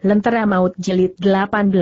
Lentera Maut Jelit 18.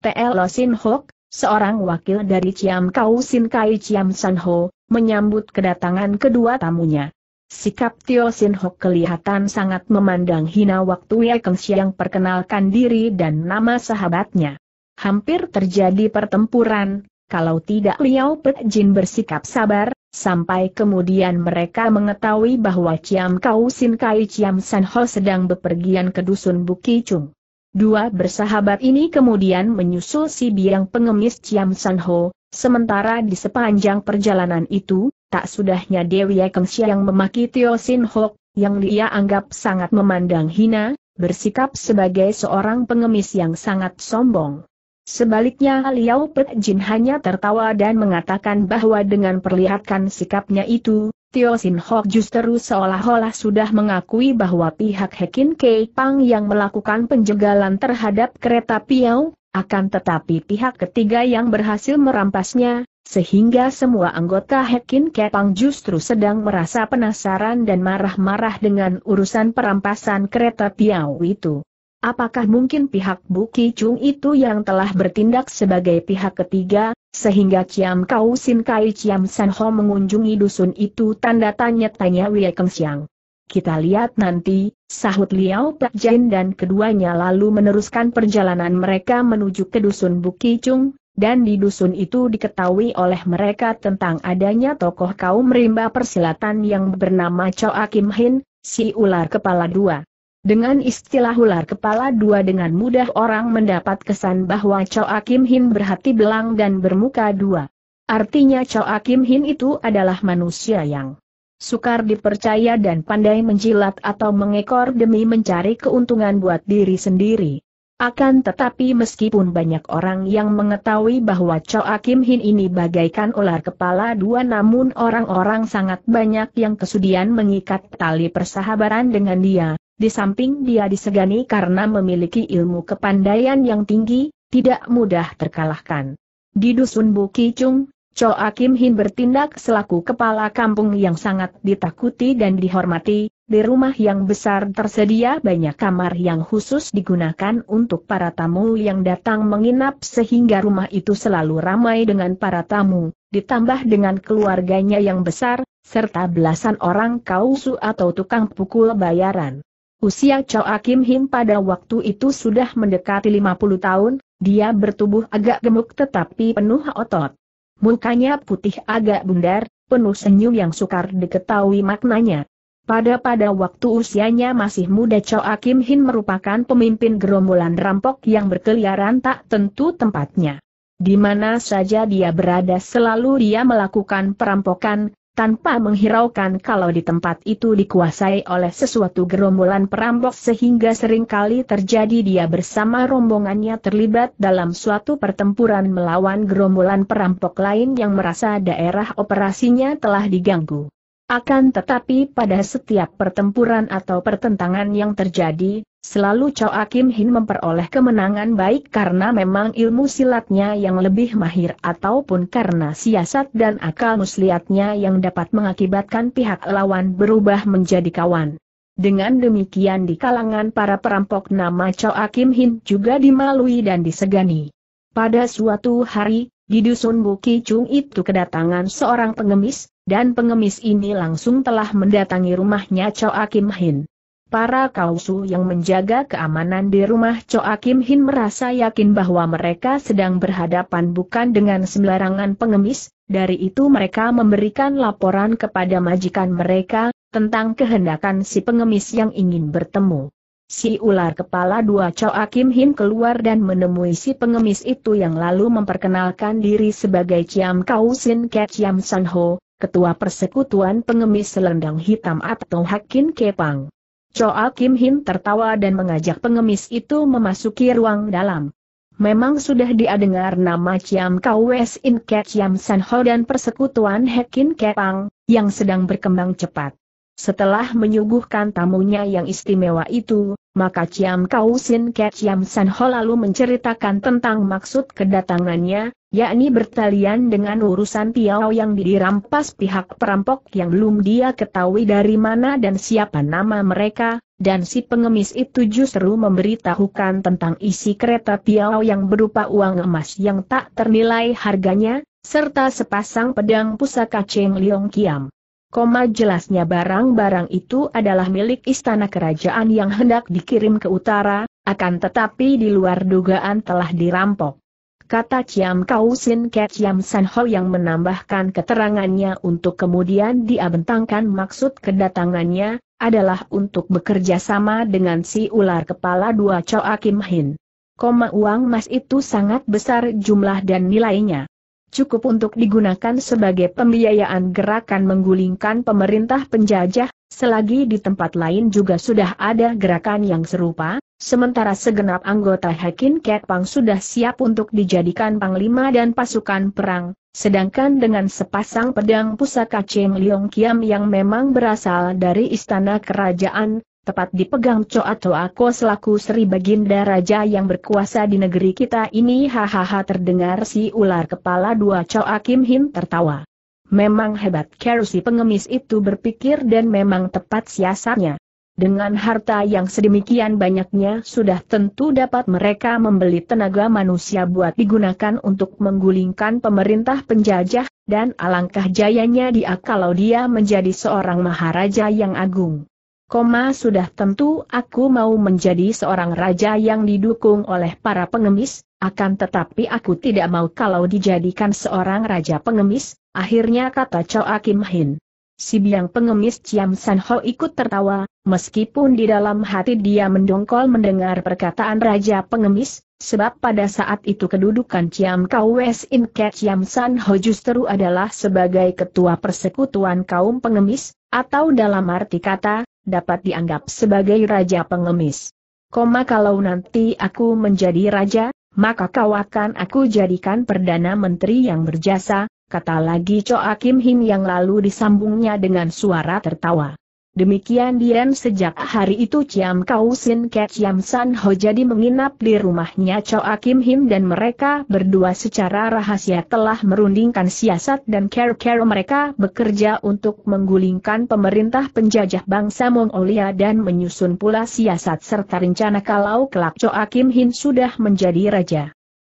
T.L.O. Sin Hok, seorang wakil dari Ciam Kau Sin Kai Ciam San Ho, menyambut kedatangan kedua tamunya. Sikap Tio Sin Hok kelihatan sangat memandang hina waktu Ye Keng Siang perkenalkan diri dan nama sahabatnya. Hampir terjadi pertempuran, kalau tidak Liao Pek Jin bersikap sabar, Sampai kemudian mereka mengetahui bahwa Ciam Kau Sin Kai Ciam San Ho sedang bepergian ke Dusun Bukicung. Dua bersahabat ini kemudian menyusul si biang pengemis Ciam San Ho, sementara di sepanjang perjalanan itu, tak sudahnya Dewi Kengsia yang memaki Tio Sin Ho, yang dia anggap sangat memandang hina, bersikap sebagai seorang pengemis yang sangat sombong. Sebaliknya Liao Pek Jin hanya tertawa dan mengatakan bahwa dengan perlihatkan sikapnya itu, Tio Sin Hok justru seolah-olah sudah mengakui bahwa pihak Hekin Kei Pang yang melakukan penjegalan terhadap kereta Piau, akan tetapi pihak ketiga yang berhasil merampasnya, sehingga semua anggota Hekin Kei Pang justru sedang merasa penasaran dan marah-marah dengan urusan perampasan kereta Piau itu. Apakah mungkin pihak Buki Chung itu yang telah bertindak sebagai pihak ketiga, sehingga Ciam Kau Sin Kai Ciam San Ho mengunjungi dusun itu tanda tanya-tanya Wei Keng Siang. Kita lihat nanti, sahut Liao Pak Jain dan keduanya lalu meneruskan perjalanan mereka menuju ke dusun Buki Chung, dan di dusun itu diketahui oleh mereka tentang adanya tokoh kaum rimba persilatan yang bernama Choa Akim Hin, si ular kepala dua. Dengan istilah ular kepala dua dengan mudah orang mendapat kesan bahwa Choa Kim Hin berhati belang dan bermuka dua. Artinya Choa Kim Hin itu adalah manusia yang sukar dipercaya dan pandai menjilat atau mengekor demi mencari keuntungan buat diri sendiri. Akan tetapi meskipun banyak orang yang mengetahui bahwa Choa Kim Hin ini bagaikan ular kepala dua namun orang-orang sangat banyak yang kesudian mengikat tali persahabaran dengan dia, di samping dia disegani karena memiliki ilmu kepandaian yang tinggi, tidak mudah terkalahkan. Di dusun Bukicung, Choa Kim Hin bertindak selaku kepala kampung yang sangat ditakuti dan dihormati, di rumah yang besar tersedia banyak kamar yang khusus digunakan untuk para tamu yang datang menginap sehingga rumah itu selalu ramai dengan para tamu, ditambah dengan keluarganya yang besar, serta belasan orang kausu atau tukang pukul bayaran. Usia Chow Akim Hin pada waktu itu sudah mendekati 50 tahun, dia bertubuh agak gemuk tetapi penuh otot. Mukanya putih agak bundar, penuh senyum yang sukar diketahui maknanya. Pada pada waktu usianya masih muda Chow Akim Hin merupakan pemimpin gerombolan rampok yang berkeliaran tak tentu tempatnya. Di mana saja dia berada selalu dia melakukan perampokan, tanpa menghiraukan kalau di tempat itu dikuasai oleh sesuatu gerombolan perampok sehingga seringkali terjadi dia bersama rombongannya terlibat dalam suatu pertempuran melawan gerombolan perampok lain yang merasa daerah operasinya telah diganggu. Akan tetapi pada setiap pertempuran atau pertentangan yang terjadi, selalu Chow Akim Hin memperoleh kemenangan baik karena memang ilmu silatnya yang lebih mahir ataupun karena siasat dan akal muslihatnya yang dapat mengakibatkan pihak lawan berubah menjadi kawan. Dengan demikian di kalangan para perampok nama Chow Akim Hin juga dimalui dan disegani. Pada suatu hari, di dusun Bukicung itu kedatangan seorang pengemis, dan pengemis ini langsung telah mendatangi rumahnya Choa Kim Hin. Para kausu yang menjaga keamanan di rumah Choa Kim Hin merasa yakin bahwa mereka sedang berhadapan bukan dengan sembarangan pengemis, dari itu mereka memberikan laporan kepada majikan mereka, tentang kehendakan si pengemis yang ingin bertemu. Si ular kepala dua Choa Kim Hin keluar dan menemui si pengemis itu yang lalu memperkenalkan diri sebagai Chiam Kau Sin Ke Chiam San Ho, Ketua Persekutuan Pengemis Selendang Hitam atau Hakin Kepang. Choa Kim Hin tertawa dan mengajak pengemis itu memasuki ruang dalam. Memang sudah dia dengar nama Chiam Kau Sin In Ke Chiam San Ho dan Persekutuan Hakin Kepang, yang sedang berkembang cepat. Setelah menyuguhkan tamunya yang istimewa itu, maka Ciam Kau Sin Ke Ciam San Ho lalu menceritakan tentang maksud kedatangannya, yakni bertalian dengan urusan Piao yang dirampas pihak perampok yang belum dia ketahui dari mana dan siapa nama mereka, dan si pengemis itu justru memberitahukan tentang isi kereta Piao yang berupa uang emas yang tak ternilai harganya, serta sepasang pedang pusaka Cheng Leong Kiam. Koma jelasnya barang-barang itu adalah milik istana kerajaan yang hendak dikirim ke utara, akan tetapi di luar dugaan telah dirampok. Kata Ciam Kau Sin Ke Ciam San Ho yang menambahkan keterangannya untuk kemudian dia bentangkan maksud kedatangannya, adalah untuk bekerja sama dengan si ular kepala dua Choa Kim Hin. Koma uang mas itu sangat besar jumlah dan nilainya cukup untuk digunakan sebagai pembiayaan gerakan menggulingkan pemerintah penjajah, selagi di tempat lain juga sudah ada gerakan yang serupa, sementara segenap anggota Hakin Kepang sudah siap untuk dijadikan panglima dan pasukan perang, sedangkan dengan sepasang pedang pusaka Cheng Leong Kiam yang memang berasal dari istana kerajaan, tepat dipegang Coa Choa Ko selaku Sri Baginda Raja yang berkuasa di negeri kita ini hahaha terdengar si ular kepala dua Coa Kim Hin tertawa. Memang hebat Kerusi pengemis itu berpikir dan memang tepat siasatnya. Dengan harta yang sedemikian banyaknya sudah tentu dapat mereka membeli tenaga manusia buat digunakan untuk menggulingkan pemerintah penjajah, dan alangkah jayanya dia kalau dia menjadi seorang maharaja yang agung. Koma sudah tentu aku mau menjadi seorang raja yang didukung oleh para pengemis, akan tetapi aku tidak mau kalau dijadikan seorang raja pengemis, akhirnya kata Choa Kim Hin. Si biang pengemis Chiam San Ho ikut tertawa, meskipun di dalam hati dia mendongkol mendengar perkataan raja pengemis, sebab pada saat itu kedudukan Chiam Kaues In Ke Chiam San Ho justru adalah sebagai ketua persekutuan kaum pengemis, atau dalam arti kata, dapat dianggap sebagai raja pengemis. Koma kalau nanti aku menjadi raja, maka kau akan aku jadikan Perdana Menteri yang berjasa, kata lagi Cho Akim Hin yang lalu disambungnya dengan suara tertawa. Demikian Dian sejak hari itu Ciam Kau Sin Ket Ciam San Ho jadi menginap di rumahnya Choa Kim Him dan mereka berdua secara rahasia telah merundingkan siasat dan care-care mereka bekerja untuk menggulingkan pemerintah penjajah bangsa Mongolia dan menyusun pula siasat serta rencana kalau kelak Choa Kim Him sudah menjadi raja.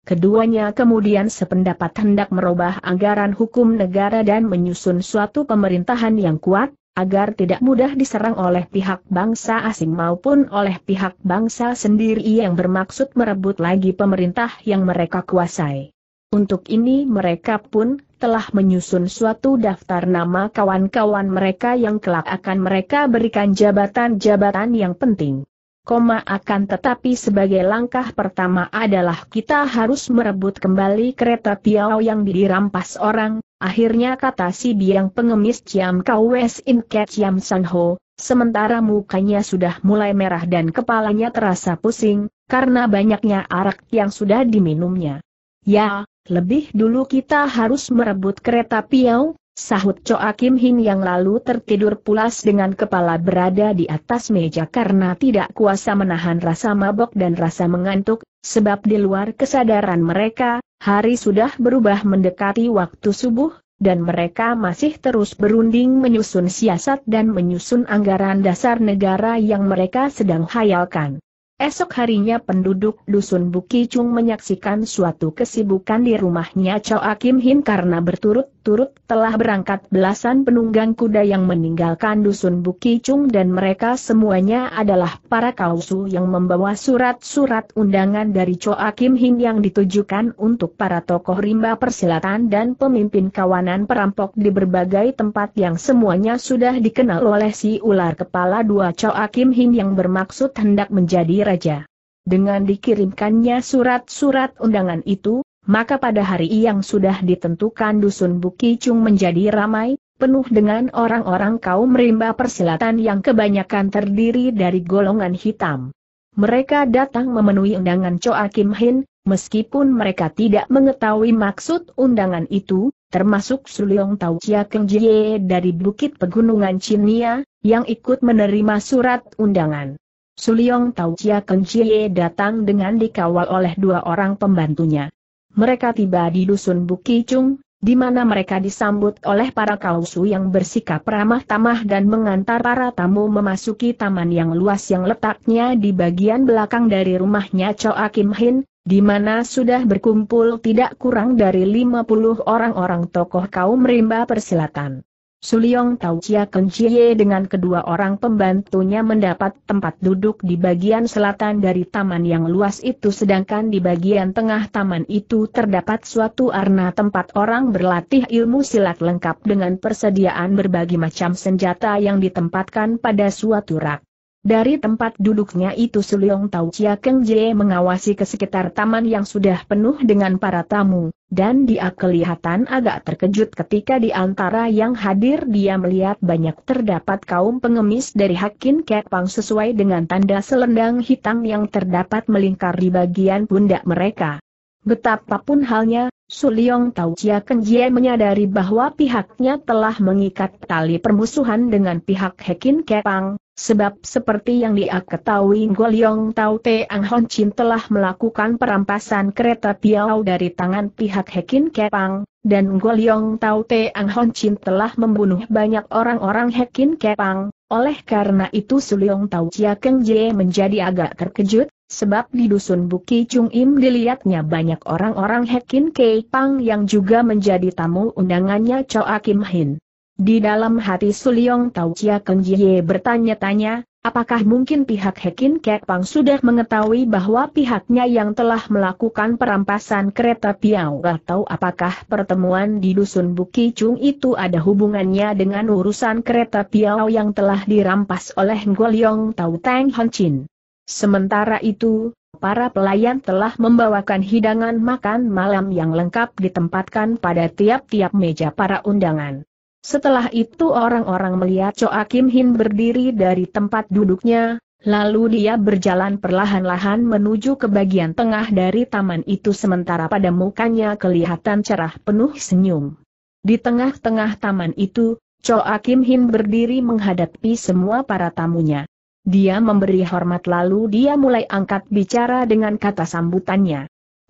Keduanya kemudian sependapat hendak merubah anggaran hukum negara dan menyusun suatu pemerintahan yang kuat, agar tidak mudah diserang oleh pihak bangsa asing maupun oleh pihak bangsa sendiri yang bermaksud merebut lagi pemerintah yang mereka kuasai. Untuk ini mereka pun telah menyusun suatu daftar nama kawan-kawan mereka yang kelak akan mereka berikan jabatan-jabatan yang penting. Koma akan tetapi sebagai langkah pertama adalah kita harus merebut kembali kereta Piau yang dirampas orang, Akhirnya kata si biang pengemis Ciam Kau Wes In Ke Ciam San Ho, sementara mukanya sudah mulai merah dan kepalanya terasa pusing, karena banyaknya arak yang sudah diminumnya. Ya, lebih dulu kita harus merebut kereta Piau, sahut Choa Kim Hin yang lalu tertidur pulas dengan kepala berada di atas meja karena tidak kuasa menahan rasa mabok dan rasa mengantuk, sebab di luar kesadaran mereka, hari sudah berubah mendekati waktu subuh, dan mereka masih terus berunding menyusun siasat dan menyusun anggaran dasar negara yang mereka sedang hayalkan. Esok harinya penduduk Dusun Bukicung menyaksikan suatu kesibukan di rumahnya Cao Akim Hin karena berturut turut telah berangkat belasan penunggang kuda yang meninggalkan dusun Bukicung dan mereka semuanya adalah para kausu yang membawa surat-surat undangan dari Choa Kim Hin yang ditujukan untuk para tokoh rimba persilatan dan pemimpin kawanan perampok di berbagai tempat yang semuanya sudah dikenal oleh si ular kepala dua Choa Kim Hin yang bermaksud hendak menjadi raja. Dengan dikirimkannya surat-surat undangan itu, maka pada hari yang sudah ditentukan dusun Bukicung menjadi ramai, penuh dengan orang-orang kaum rimba persilatan yang kebanyakan terdiri dari golongan hitam. Mereka datang memenuhi undangan Choa Kim Hin, meskipun mereka tidak mengetahui maksud undangan itu, termasuk Suliong Tau Chia Keng Jie dari Bukit Pegunungan Cinia, yang ikut menerima surat undangan. Suliong Tau Chia Keng Jie datang dengan dikawal oleh dua orang pembantunya. Mereka tiba di dusun Bukicung, di mana mereka disambut oleh para kausu yang bersikap ramah tamah dan mengantar para tamu memasuki taman yang luas yang letaknya di bagian belakang dari rumahnya Choa Kim Hin, di mana sudah berkumpul tidak kurang dari 50 orang-orang tokoh kaum rimba persilatan. Suliong Tau Chia Keng Chie dengan kedua orang pembantunya mendapat tempat duduk di bagian selatan dari taman yang luas itu sedangkan di bagian tengah taman itu terdapat suatu arena tempat orang berlatih ilmu silat lengkap dengan persediaan berbagai macam senjata yang ditempatkan pada suatu rak. Dari tempat duduknya itu Suliong Tau Chia Keng Jie mengawasi ke sekitar taman yang sudah penuh dengan para tamu, dan dia kelihatan agak terkejut ketika di antara yang hadir dia melihat banyak terdapat kaum pengemis dari Hakin Kepang sesuai dengan tanda selendang hitam yang terdapat melingkar di bagian pundak mereka. Betapapun halnya, Suliong Tau Chia Keng Jie menyadari bahwa pihaknya telah mengikat tali permusuhan dengan pihak Hakin Kepang, Sebab seperti yang dia ketahui Goliong Tau Ang Hon Chin telah melakukan perampasan kereta Piau dari tangan pihak Hekin Kepang, dan Goliong Tau Ang Hon Chin telah membunuh banyak orang-orang Hekin Kepang, oleh karena itu Suliong Tau Chia Keng Je menjadi agak terkejut, sebab di dusun Buki Chung Im dilihatnya banyak orang-orang Hekin Kepang yang juga menjadi tamu undangannya Choa Kim Hin. Di dalam hati Suliong Tau Chia Keng Jie bertanya-tanya, apakah mungkin pihak Hekin Kek Pang sudah mengetahui bahwa pihaknya yang telah melakukan perampasan kereta Piau atau apakah pertemuan di Dusun Buki Chung itu ada hubungannya dengan urusan kereta Piau yang telah dirampas oleh Ngoliong Tau Teng Hon Chin. Sementara itu, para pelayan telah membawakan hidangan makan malam yang lengkap ditempatkan pada tiap-tiap meja para undangan. Setelah itu orang-orang melihat Choa Kim Hin berdiri dari tempat duduknya, lalu dia berjalan perlahan-lahan menuju ke bagian tengah dari taman itu sementara pada mukanya kelihatan cerah penuh senyum. Di tengah-tengah taman itu, Choa Kim Hin berdiri menghadapi semua para tamunya. Dia memberi hormat lalu dia mulai angkat bicara dengan kata sambutannya.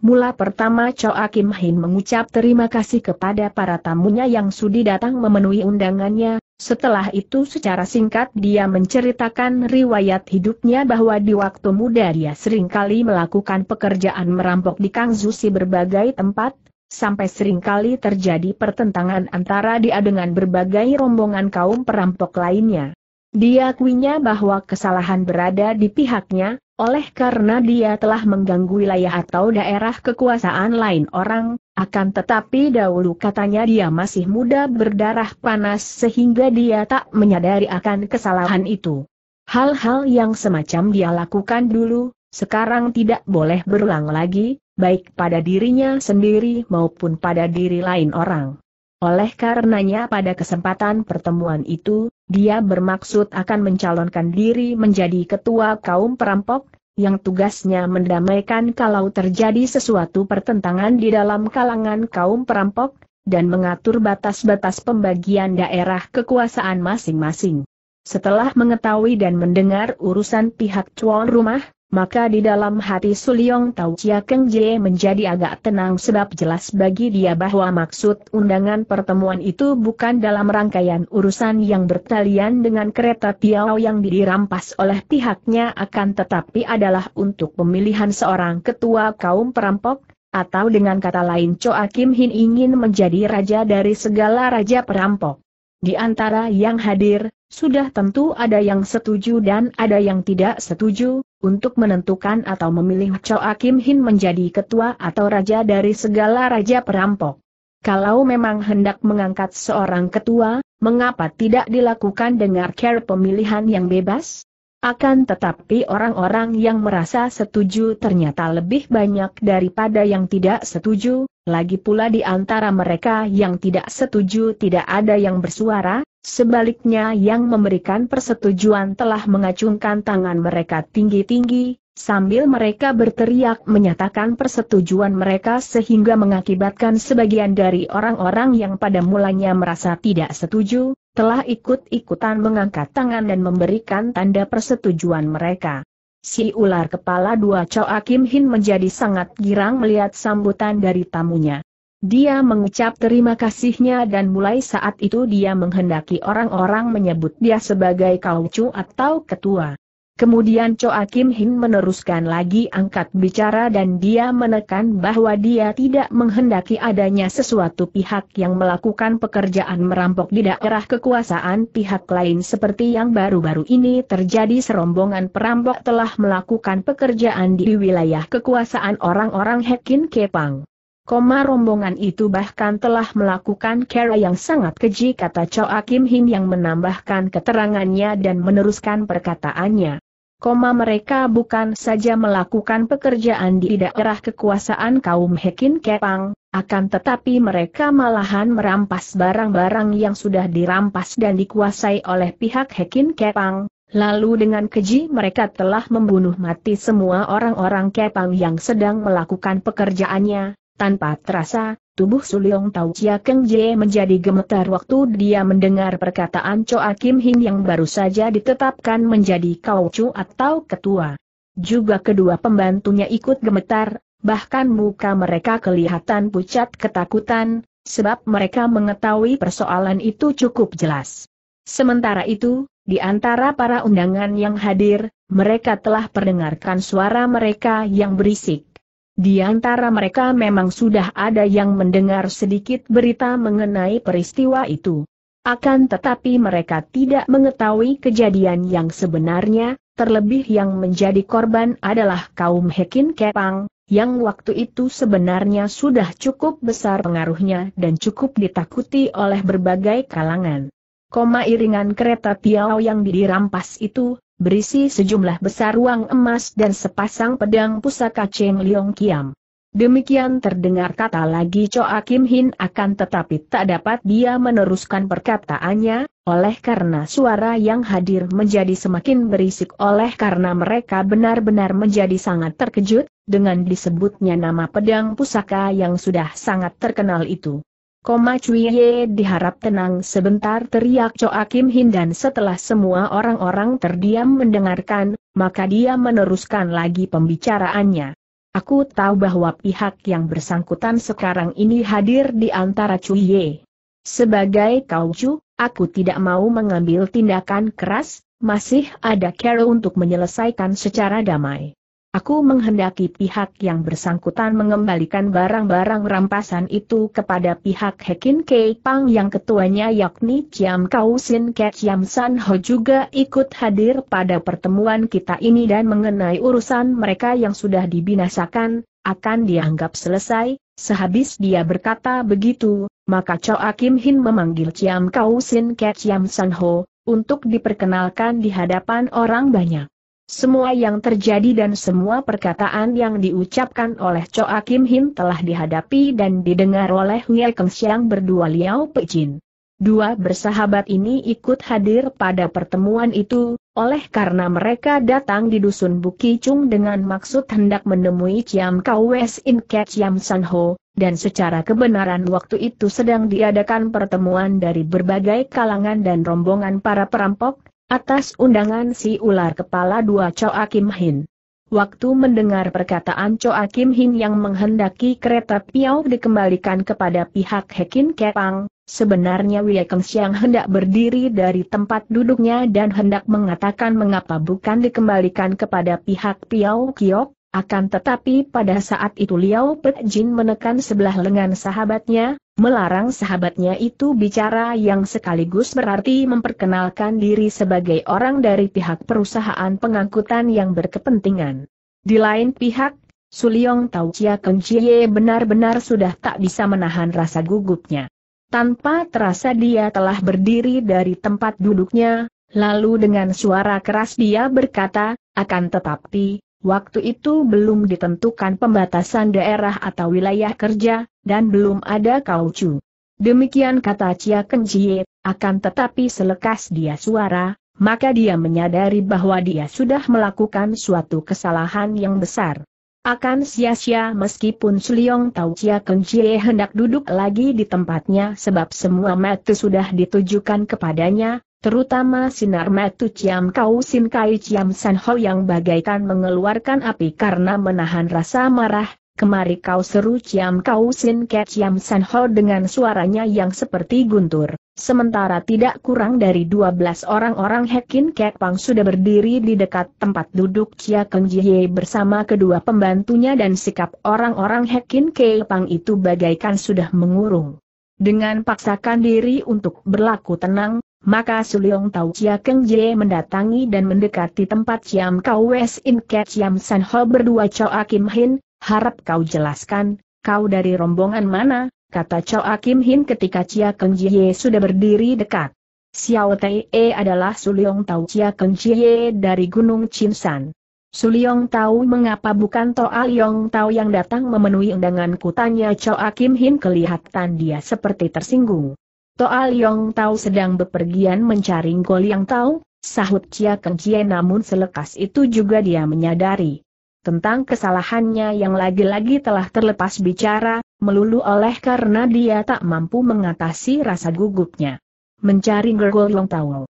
Mula pertama Choa Kim Hin mengucap terima kasih kepada para tamunya yang sudi datang memenuhi undangannya, setelah itu secara singkat dia menceritakan riwayat hidupnya bahwa di waktu muda dia seringkali melakukan pekerjaan merampok di Zusi berbagai tempat, sampai seringkali terjadi pertentangan antara dia dengan berbagai rombongan kaum perampok lainnya. Dia bahwa kesalahan berada di pihaknya, oleh karena dia telah mengganggu wilayah atau daerah kekuasaan lain orang, akan tetapi dahulu katanya dia masih muda berdarah panas sehingga dia tak menyadari akan kesalahan itu. Hal-hal yang semacam dia lakukan dulu, sekarang tidak boleh berulang lagi, baik pada dirinya sendiri maupun pada diri lain orang. Oleh karenanya pada kesempatan pertemuan itu, dia bermaksud akan mencalonkan diri menjadi ketua kaum perampok, yang tugasnya mendamaikan kalau terjadi sesuatu pertentangan di dalam kalangan kaum perampok, dan mengatur batas-batas pembagian daerah kekuasaan masing-masing. Setelah mengetahui dan mendengar urusan pihak cuan rumah, maka di dalam hati Suliong Tau Chia Keng Jie menjadi agak tenang sebab jelas bagi dia bahwa maksud undangan pertemuan itu bukan dalam rangkaian urusan yang bertalian dengan kereta Piao yang dirampas oleh pihaknya akan tetapi adalah untuk pemilihan seorang ketua kaum perampok, atau dengan kata lain Choa Kim Hin ingin menjadi raja dari segala raja perampok. Di antara yang hadir, sudah tentu ada yang setuju dan ada yang tidak setuju, untuk menentukan atau memilih Choa Kim Hin menjadi ketua atau raja dari segala raja perampok. Kalau memang hendak mengangkat seorang ketua, mengapa tidak dilakukan dengan care pemilihan yang bebas? Akan tetapi orang-orang yang merasa setuju ternyata lebih banyak daripada yang tidak setuju, lagi pula di antara mereka yang tidak setuju tidak ada yang bersuara, Sebaliknya yang memberikan persetujuan telah mengacungkan tangan mereka tinggi-tinggi, sambil mereka berteriak menyatakan persetujuan mereka sehingga mengakibatkan sebagian dari orang-orang yang pada mulanya merasa tidak setuju, telah ikut-ikutan mengangkat tangan dan memberikan tanda persetujuan mereka. Si ular kepala dua Choa Akim Hin menjadi sangat girang melihat sambutan dari tamunya. Dia mengucap terima kasihnya dan mulai saat itu dia menghendaki orang-orang menyebut dia sebagai kaucu atau ketua. Kemudian Choa Kim Hin meneruskan lagi angkat bicara dan dia menekan bahwa dia tidak menghendaki adanya sesuatu pihak yang melakukan pekerjaan merampok di daerah kekuasaan pihak lain seperti yang baru-baru ini terjadi serombongan perampok telah melakukan pekerjaan di wilayah kekuasaan orang-orang Hekin Kepang. Koma rombongan itu bahkan telah melakukan cara yang sangat keji kata Choa Kim Hin yang menambahkan keterangannya dan meneruskan perkataannya. Koma mereka bukan saja melakukan pekerjaan di daerah kekuasaan kaum Hekin Kepang, akan tetapi mereka malahan merampas barang-barang yang sudah dirampas dan dikuasai oleh pihak Hekin Kepang, Lalu dengan keji mereka telah membunuh mati semua orang-orang Kepang yang sedang melakukan pekerjaannya, tanpa terasa, tubuh Suliong Tau Chia Keng Jie menjadi gemetar waktu dia mendengar perkataan Choa Kim Hing yang baru saja ditetapkan menjadi Kau Chu atau ketua. Juga kedua pembantunya ikut gemetar, bahkan muka mereka kelihatan pucat ketakutan, sebab mereka mengetahui persoalan itu cukup jelas. Sementara itu, di antara para undangan yang hadir, mereka telah perdengarkan suara mereka yang berisik. Di antara mereka memang sudah ada yang mendengar sedikit berita mengenai peristiwa itu. Akan tetapi mereka tidak mengetahui kejadian yang sebenarnya, terlebih yang menjadi korban adalah kaum Hekin Kepang, yang waktu itu sebenarnya sudah cukup besar pengaruhnya dan cukup ditakuti oleh berbagai kalangan. Koma iringan kereta Piau yang dirampas itu, berisi sejumlah besar uang emas dan sepasang pedang pusaka Cheng Liong Kiam. Demikian terdengar kata lagi Choa Kim Hin akan tetapi tak dapat dia meneruskan perkataannya, oleh karena suara yang hadir menjadi semakin berisik oleh karena mereka benar-benar menjadi sangat terkejut, dengan disebutnya nama pedang pusaka yang sudah sangat terkenal itu. Koma Ye diharap tenang sebentar teriak Coakim Kim Hin dan setelah semua orang-orang terdiam mendengarkan, maka dia meneruskan lagi pembicaraannya. Aku tahu bahwa pihak yang bersangkutan sekarang ini hadir di antara Ye. Sebagai kaucu, aku tidak mau mengambil tindakan keras, masih ada cara untuk menyelesaikan secara damai. Aku menghendaki pihak yang bersangkutan mengembalikan barang-barang rampasan itu kepada pihak Hekin Kei Pang yang ketuanya yakni Chiam Kau Sin Ke Chiam San Ho juga ikut hadir pada pertemuan kita ini dan mengenai urusan mereka yang sudah dibinasakan, akan dianggap selesai. Sehabis dia berkata begitu, maka Choa Kim Hin memanggil Chiam Kau Sin Ke Chiam San Ho, untuk diperkenalkan di hadapan orang banyak. Semua yang terjadi dan semua perkataan yang diucapkan oleh Choa Kim Hin telah dihadapi dan didengar oleh Hue Keng Siang berdua Liao Pejin. Dua bersahabat ini ikut hadir pada pertemuan itu, oleh karena mereka datang di Dusun Bukichung dengan maksud hendak menemui Chiam Kawes In Ke Chiam San Ho, dan secara kebenaran waktu itu sedang diadakan pertemuan dari berbagai kalangan dan rombongan para perampok, Atas undangan si ular kepala dua Choa Kim Hin. Waktu mendengar perkataan Choa Kim Hin yang menghendaki kereta Piau dikembalikan kepada pihak Hekin Kepang, sebenarnya Wei Keng Siang hendak berdiri dari tempat duduknya dan hendak mengatakan mengapa bukan dikembalikan kepada pihak Piau Kiok, akan tetapi pada saat itu Liao Pet Jin menekan sebelah lengan sahabatnya, melarang sahabatnya itu bicara yang sekaligus berarti memperkenalkan diri sebagai orang dari pihak perusahaan pengangkutan yang berkepentingan. Di lain pihak, Suliong Tau Chia Keng Chie benar-benar sudah tak bisa menahan rasa gugupnya. Tanpa terasa dia telah berdiri dari tempat duduknya, lalu dengan suara keras dia berkata, akan tetapi, waktu itu belum ditentukan pembatasan daerah atau wilayah kerja, dan belum ada kaucu. Demikian kata Cia Kenjie, akan tetapi selekas dia suara, maka dia menyadari bahwa dia sudah melakukan suatu kesalahan yang besar. Akan sia-sia meskipun Suliong tahu Cia Kenjie hendak duduk lagi di tempatnya sebab semua mata sudah ditujukan kepadanya, terutama sinar metu Ciam Kau Sin Kai Ciam San Ho yang bagaikan mengeluarkan api karena menahan rasa marah, kemari kau seru Ciam Kau Sin Ke Ciam San Ho dengan suaranya yang seperti guntur. Sementara tidak kurang dari 12 orang-orang Hekin kepang Pang sudah berdiri di dekat tempat duduk Chia Keng Jie bersama kedua pembantunya dan sikap orang-orang Hekin Kek Pang itu bagaikan sudah mengurung. Dengan paksakan diri untuk berlaku tenang, maka Suliong tahu Chia Keng Jie mendatangi dan mendekati tempat Ciam Kau Wes In Ke Ciam San Ho berdua Choa Kim Hin, Harap kau jelaskan, kau dari rombongan mana, kata Chow Akim Hin ketika Chia Keng Jie sudah berdiri dekat. Xiao Tai E adalah Suliong Tau Chia Keng Jie dari Gunung Chinsan. Suliong Tau mengapa bukan Toa Liong Tau yang datang memenuhi undanganku tanya Chow Akim Hin kelihatan dia seperti tersinggung. Toa Liong Tau sedang bepergian mencari Ngo Liang Tau, sahut Chia Keng Jie namun selekas itu juga dia menyadari tentang kesalahannya yang lagi-lagi telah terlepas bicara, melulu oleh karena dia tak mampu mengatasi rasa gugupnya. Mencari Long Tao.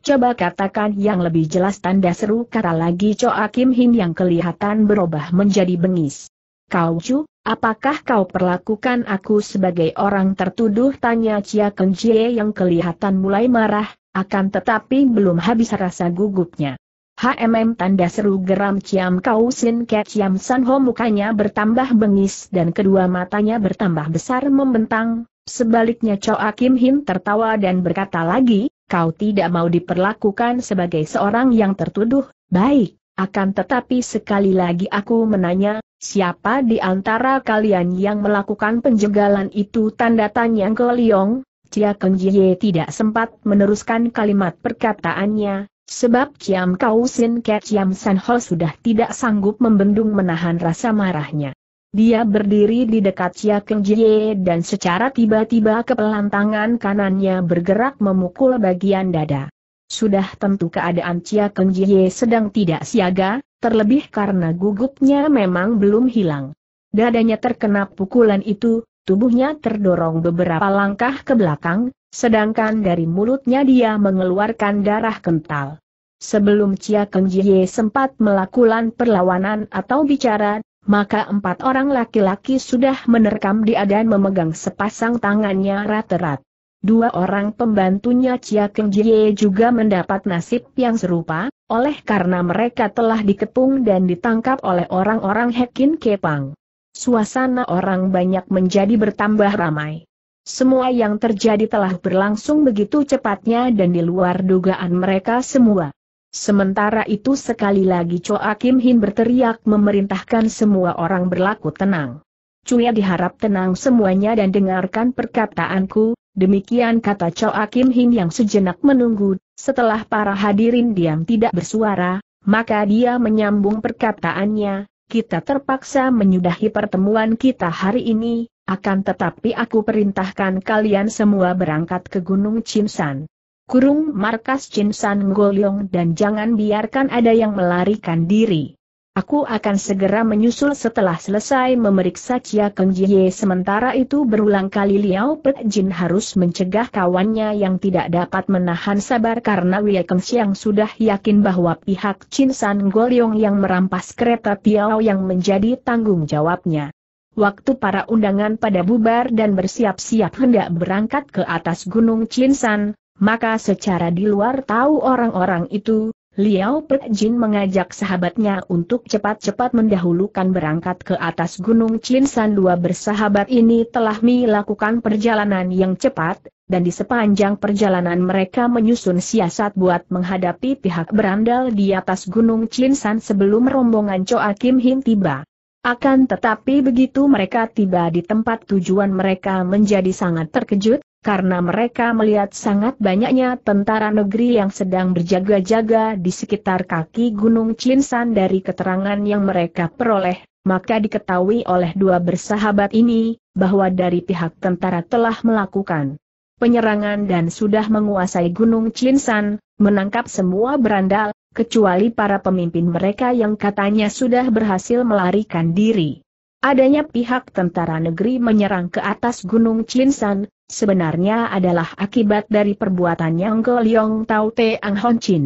Coba katakan yang lebih jelas tanda seru kata lagi Choa Kim Hin yang kelihatan berubah menjadi bengis. Kau Chu, apakah kau perlakukan aku sebagai orang tertuduh tanya Chia Keng Jie yang kelihatan mulai marah, akan tetapi belum habis rasa gugupnya. HMM tanda seru geram Ciam Kau Sin Ke Ciam San Ho mukanya bertambah bengis dan kedua matanya bertambah besar membentang. Sebaliknya Choa Kim Hin tertawa dan berkata lagi, kau tidak mau diperlakukan sebagai seorang yang tertuduh, baik, akan tetapi sekali lagi aku menanya, siapa di antara kalian yang melakukan penjegalan itu tanda tanya ke Liong? Cia Keng Jie tidak sempat meneruskan kalimat perkataannya, Sebab Kiam Kau Sin Ke Kiam San Ho sudah tidak sanggup membendung menahan rasa marahnya. Dia berdiri di dekat Cia Keng Jie dan secara tiba-tiba kepelan tangan kanannya bergerak memukul bagian dada. Sudah tentu keadaan Cia Keng Jie sedang tidak siaga, terlebih karena gugupnya memang belum hilang. Dadanya terkena pukulan itu, tubuhnya terdorong beberapa langkah ke belakang, sedangkan dari mulutnya dia mengeluarkan darah kental. Sebelum Chia Keng Jie sempat melakukan perlawanan atau bicara, maka empat orang laki-laki sudah menerkam dia dan memegang sepasang tangannya rat-rat. Dua orang pembantunya Chia Keng Jie juga mendapat nasib yang serupa, oleh karena mereka telah dikepung dan ditangkap oleh orang-orang Hekin Kepang. Suasana orang banyak menjadi bertambah ramai. Semua yang terjadi telah berlangsung begitu cepatnya dan di luar dugaan mereka semua. Sementara itu sekali lagi Choa Kim Hin berteriak memerintahkan semua orang berlaku tenang. Cuya diharap tenang semuanya dan dengarkan perkataanku, demikian kata Choa Kim Hin yang sejenak menunggu, setelah para hadirin diam tidak bersuara, maka dia menyambung perkataannya, kita terpaksa menyudahi pertemuan kita hari ini, akan tetapi aku perintahkan kalian semua berangkat ke Gunung Cinsan. Kurung markas Cinsan Ngolyong dan jangan biarkan ada yang melarikan diri. Aku akan segera menyusul setelah selesai memeriksa Chia Keng Jie sementara itu berulang kali Liao Pek Jin harus mencegah kawannya yang tidak dapat menahan sabar karena Wei Keng Xiang sudah yakin bahwa pihak Chin San Goliong yang merampas kereta Piao yang menjadi tanggung jawabnya. Waktu para undangan pada bubar dan bersiap-siap hendak berangkat ke atas gunung Chin San, maka secara di luar tahu orang-orang itu, Liao Pek Jin mengajak sahabatnya untuk cepat-cepat mendahulukan berangkat ke atas Gunung Chinsan dua bersahabat ini telah melakukan perjalanan yang cepat, dan di sepanjang perjalanan mereka menyusun siasat buat menghadapi pihak berandal di atas Gunung Chinsan sebelum rombongan Choa Kim Hin tiba. Akan tetapi begitu mereka tiba di tempat tujuan mereka menjadi sangat terkejut, karena mereka melihat sangat banyaknya tentara negeri yang sedang berjaga-jaga di sekitar kaki Gunung Cinsan dari keterangan yang mereka peroleh, maka diketahui oleh dua bersahabat ini, bahwa dari pihak tentara telah melakukan penyerangan dan sudah menguasai Gunung Chinsan, menangkap semua berandal, kecuali para pemimpin mereka yang katanya sudah berhasil melarikan diri. Adanya pihak tentara negeri menyerang ke atas Gunung Chinsan, sebenarnya adalah akibat dari perbuatannya Yang Liong Tau Te Ang Hon Chin.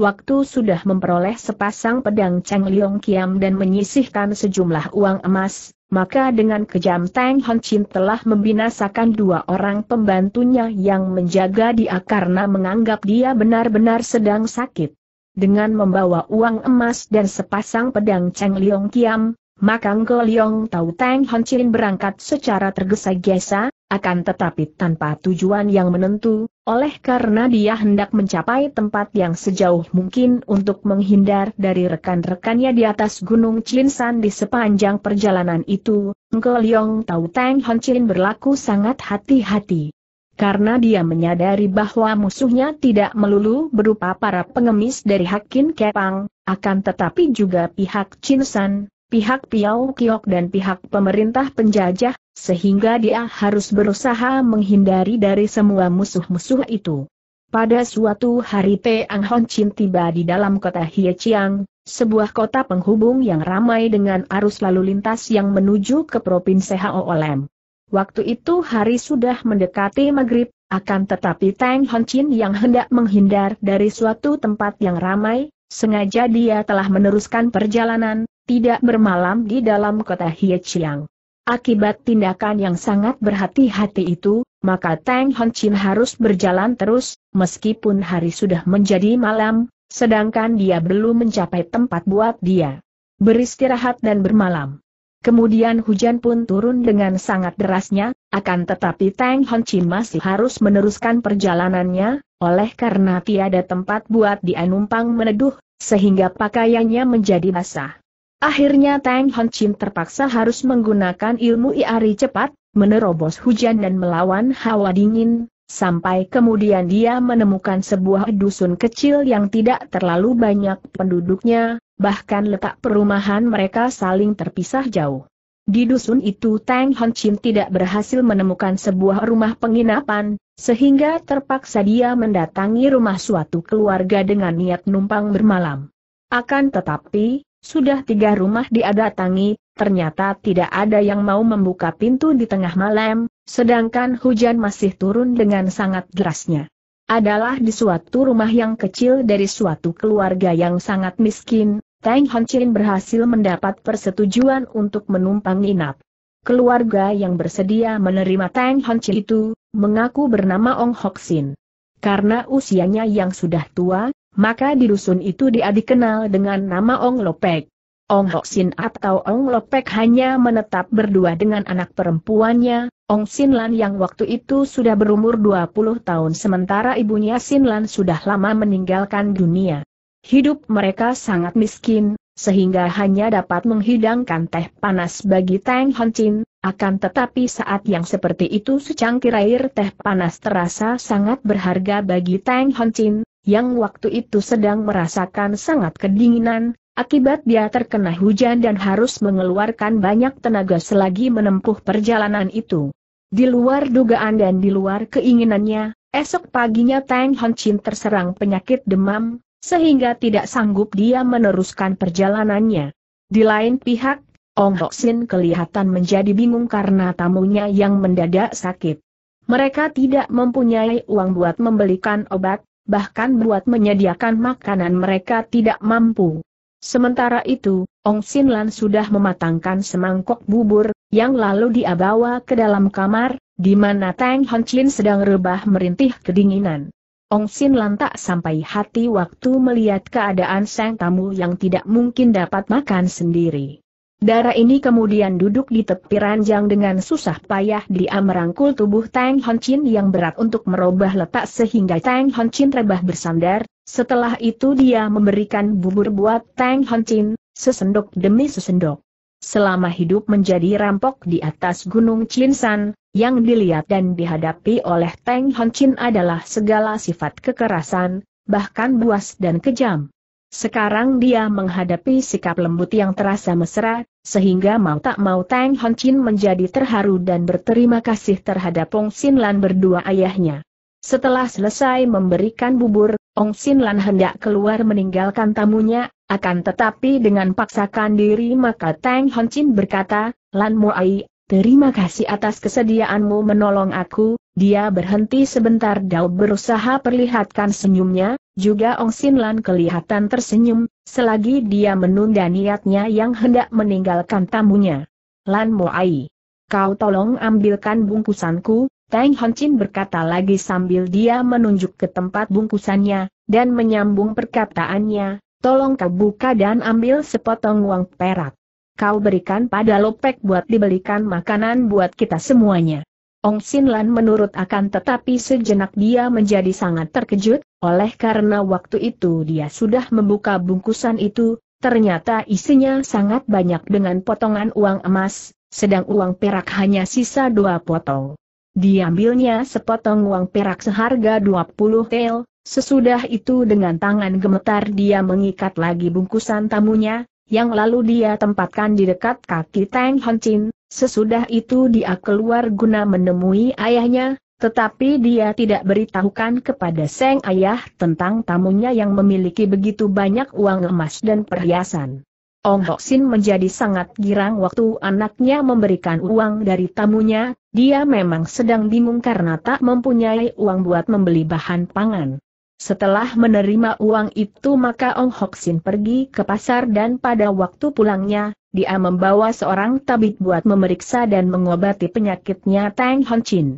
Waktu sudah memperoleh sepasang pedang Chang Liong Kiam dan menyisihkan sejumlah uang emas, maka dengan kejam Tang Chin telah membinasakan dua orang pembantunya yang menjaga dia karena menganggap dia benar-benar sedang sakit. Dengan membawa uang emas dan sepasang pedang Cheng Liong Kiam, Makang Goliong tahu Hon Chin berangkat secara tergesa-gesa, akan tetapi tanpa tujuan yang menentu, oleh karena dia hendak mencapai tempat yang sejauh mungkin untuk menghindar dari rekan-rekannya di atas Gunung Chinsan di sepanjang perjalanan itu, Goliong tahu Hon Chin berlaku sangat hati-hati. Karena dia menyadari bahwa musuhnya tidak melulu berupa para pengemis dari Hakin Kepang, akan tetapi juga pihak Chinsan, pihak Piau Kiok dan pihak pemerintah penjajah, sehingga dia harus berusaha menghindari dari semua musuh-musuh itu. Pada suatu hari Teang Hon Chin tiba di dalam kota Chiang, sebuah kota penghubung yang ramai dengan arus lalu lintas yang menuju ke Provinsi Haolem. Waktu itu hari sudah mendekati maghrib, akan tetapi Tang Hon Chin yang hendak menghindar dari suatu tempat yang ramai, Sengaja dia telah meneruskan perjalanan, tidak bermalam di dalam kota Hiechiang. Akibat tindakan yang sangat berhati-hati itu, maka Tang Hon Chin harus berjalan terus, meskipun hari sudah menjadi malam, sedangkan dia belum mencapai tempat buat dia beristirahat dan bermalam. Kemudian hujan pun turun dengan sangat derasnya, akan tetapi Tang Hon Chi masih harus meneruskan perjalanannya, oleh karena tiada tempat buat dia numpang meneduh, sehingga pakaiannya menjadi basah. Akhirnya Tang Hon Chin terpaksa harus menggunakan ilmu iari cepat, menerobos hujan dan melawan hawa dingin, sampai kemudian dia menemukan sebuah dusun kecil yang tidak terlalu banyak penduduknya, bahkan letak perumahan mereka saling terpisah jauh. Di dusun itu Tang Chin tidak berhasil menemukan sebuah rumah penginapan, sehingga terpaksa dia mendatangi rumah suatu keluarga dengan niat numpang bermalam. Akan tetapi, sudah tiga rumah diadatangi, ternyata tidak ada yang mau membuka pintu di tengah malam, sedangkan hujan masih turun dengan sangat derasnya. Adalah di suatu rumah yang kecil dari suatu keluarga yang sangat miskin, Kang Chin berhasil mendapat persetujuan untuk menumpang inap. Keluarga yang bersedia menerima Tang Chin itu, mengaku bernama Ong Sin. Karena usianya yang sudah tua, maka di dusun itu dia dikenal dengan nama Ong Lopek. Ong Sin atau Ong Lopek hanya menetap berdua dengan anak perempuannya, Ong Sin Lan yang waktu itu sudah berumur 20 tahun sementara ibunya Sin Lan sudah lama meninggalkan dunia. Hidup mereka sangat miskin, sehingga hanya dapat menghidangkan teh panas bagi Tang Honchin, akan tetapi saat yang seperti itu secangkir air teh panas terasa sangat berharga bagi Tang Honchin, yang waktu itu sedang merasakan sangat kedinginan, akibat dia terkena hujan dan harus mengeluarkan banyak tenaga selagi menempuh perjalanan itu. Di luar dugaan dan di luar keinginannya, esok paginya Tang Honchin terserang penyakit demam, sehingga tidak sanggup dia meneruskan perjalanannya. Di lain pihak, Ong Sin kelihatan menjadi bingung karena tamunya yang mendadak sakit. Mereka tidak mempunyai uang buat membelikan obat, bahkan buat menyediakan makanan mereka tidak mampu. Sementara itu, Ong Sin Lan sudah mematangkan semangkok bubur, yang lalu dia bawa ke dalam kamar, di mana Tang Hon Chin sedang rebah merintih kedinginan. Ong Sin lantak sampai hati waktu melihat keadaan sang tamu yang tidak mungkin dapat makan sendiri. Darah ini kemudian duduk di tepi ranjang dengan susah payah dia merangkul tubuh Tang Hon Chin yang berat untuk merubah letak sehingga Tang Hon Chin rebah bersandar, setelah itu dia memberikan bubur buat Tang Hon Chin, sesendok demi sesendok selama hidup menjadi rampok di atas Gunung Chinsan, yang dilihat dan dihadapi oleh Teng Hon Chin adalah segala sifat kekerasan, bahkan buas dan kejam. Sekarang dia menghadapi sikap lembut yang terasa mesra, sehingga mau tak mau Teng Hon Chin menjadi terharu dan berterima kasih terhadap Ong Sin Lan berdua ayahnya. Setelah selesai memberikan bubur, Ong Sin Lan hendak keluar meninggalkan tamunya, akan tetapi dengan paksakan diri maka Tang Chin berkata, Lan Muai, terima kasih atas kesediaanmu menolong aku, dia berhenti sebentar Dao berusaha perlihatkan senyumnya, juga Ong Sin Lan kelihatan tersenyum, selagi dia menunda niatnya yang hendak meninggalkan tamunya. Lan Muai, kau tolong ambilkan bungkusanku, Tang Chin berkata lagi sambil dia menunjuk ke tempat bungkusannya, dan menyambung perkataannya, Tolong kau buka dan ambil sepotong uang perak. Kau berikan pada Lopek buat dibelikan makanan buat kita semuanya. Ong Sin menurut akan tetapi sejenak dia menjadi sangat terkejut, oleh karena waktu itu dia sudah membuka bungkusan itu, ternyata isinya sangat banyak dengan potongan uang emas, sedang uang perak hanya sisa dua potong. Diambilnya sepotong uang perak seharga 20 tel, Sesudah itu dengan tangan gemetar dia mengikat lagi bungkusan tamunya, yang lalu dia tempatkan di dekat kaki Tang Honchin, sesudah itu dia keluar guna menemui ayahnya, tetapi dia tidak beritahukan kepada Seng Ayah tentang tamunya yang memiliki begitu banyak uang emas dan perhiasan. Ong Sin menjadi sangat girang waktu anaknya memberikan uang dari tamunya, dia memang sedang bingung karena tak mempunyai uang buat membeli bahan pangan. Setelah menerima uang itu maka Ong Hok Sin pergi ke pasar dan pada waktu pulangnya, dia membawa seorang tabib buat memeriksa dan mengobati penyakitnya Tang Hon Chin.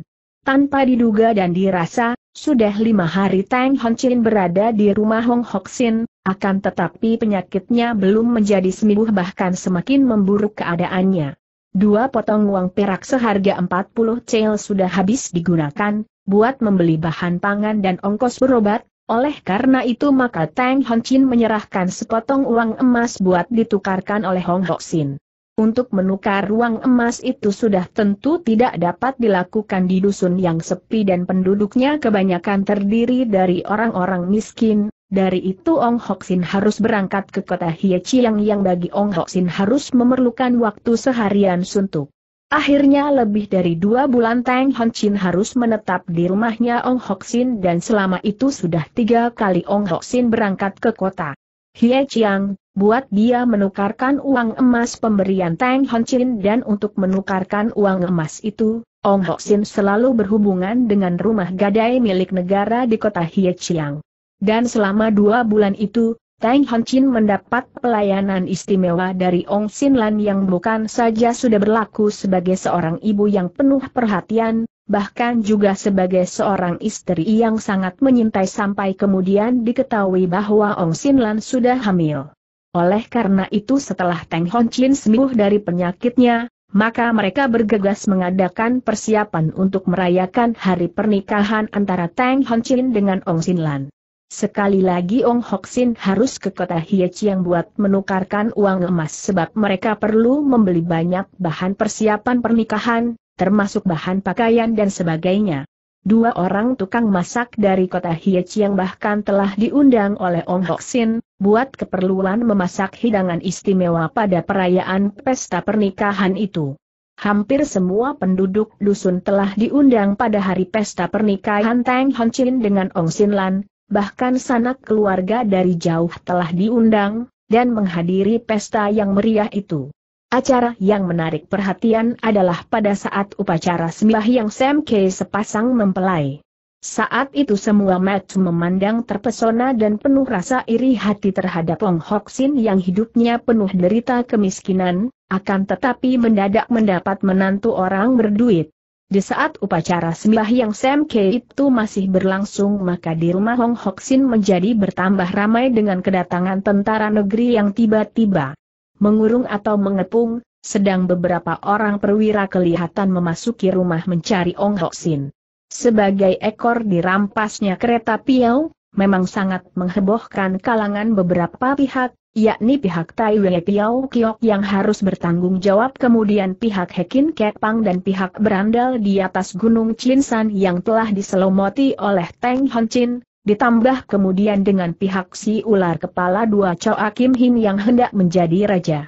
Tanpa diduga dan dirasa, sudah lima hari Tang Hon Chin berada di rumah Hong Hok Sin, akan tetapi penyakitnya belum menjadi sembuh bahkan semakin memburuk keadaannya. Dua potong uang perak seharga 40 cel sudah habis digunakan, buat membeli bahan pangan dan ongkos berobat, oleh karena itu maka Tang Chin menyerahkan sepotong uang emas buat ditukarkan oleh Hong Sin. Untuk menukar uang emas itu sudah tentu tidak dapat dilakukan di dusun yang sepi dan penduduknya kebanyakan terdiri dari orang-orang miskin, dari itu Ong Hok Sin harus berangkat ke kota Chiang yang bagi Ong Hok Sin harus memerlukan waktu seharian suntuk. Akhirnya lebih dari dua bulan Tang Hon Chin harus menetap di rumahnya Ong Hok Sin dan selama itu sudah tiga kali Ong Hok Sin berangkat ke kota Chiang. buat dia menukarkan uang emas pemberian Tang Hon Chin dan untuk menukarkan uang emas itu, Ong Hok Sin selalu berhubungan dengan rumah gadai milik negara di kota Chiang. Dan selama dua bulan itu, Tang Chin mendapat pelayanan istimewa dari Ong Sin Lan yang bukan saja sudah berlaku sebagai seorang ibu yang penuh perhatian, bahkan juga sebagai seorang istri yang sangat menyintai sampai kemudian diketahui bahwa Ong Sin Lan sudah hamil. Oleh karena itu setelah Tang Chin sembuh dari penyakitnya, maka mereka bergegas mengadakan persiapan untuk merayakan hari pernikahan antara Tang Chin dengan Ong Sin Lan. Sekali lagi Ong Hok Sin harus ke kota yang buat menukarkan uang emas sebab mereka perlu membeli banyak bahan persiapan pernikahan, termasuk bahan pakaian dan sebagainya. Dua orang tukang masak dari kota yang bahkan telah diundang oleh Ong Hok Sin, buat keperluan memasak hidangan istimewa pada perayaan pesta pernikahan itu. Hampir semua penduduk dusun telah diundang pada hari pesta pernikahan Tang Hon Chin dengan Ong Sin Lan bahkan sanak keluarga dari jauh telah diundang, dan menghadiri pesta yang meriah itu. Acara yang menarik perhatian adalah pada saat upacara yang Sam K sepasang mempelai. Saat itu semua match memandang terpesona dan penuh rasa iri hati terhadap Wong Hock Sin yang hidupnya penuh derita kemiskinan, akan tetapi mendadak mendapat menantu orang berduit. Di saat upacara yang Sam K itu masih berlangsung maka di rumah Hong Sin menjadi bertambah ramai dengan kedatangan tentara negeri yang tiba-tiba mengurung atau mengepung, sedang beberapa orang perwira kelihatan memasuki rumah mencari Hong Hok Sin. Sebagai ekor dirampasnya kereta piau, memang sangat menghebohkan kalangan beberapa pihak, yakni pihak Tai Wei Piao Kiok yang harus bertanggung jawab kemudian pihak Hekin Kepang dan pihak berandal di atas Gunung Chinsan yang telah diselomoti oleh Teng Hon Chin, ditambah kemudian dengan pihak si ular kepala dua Choa Kim Hin yang hendak menjadi raja.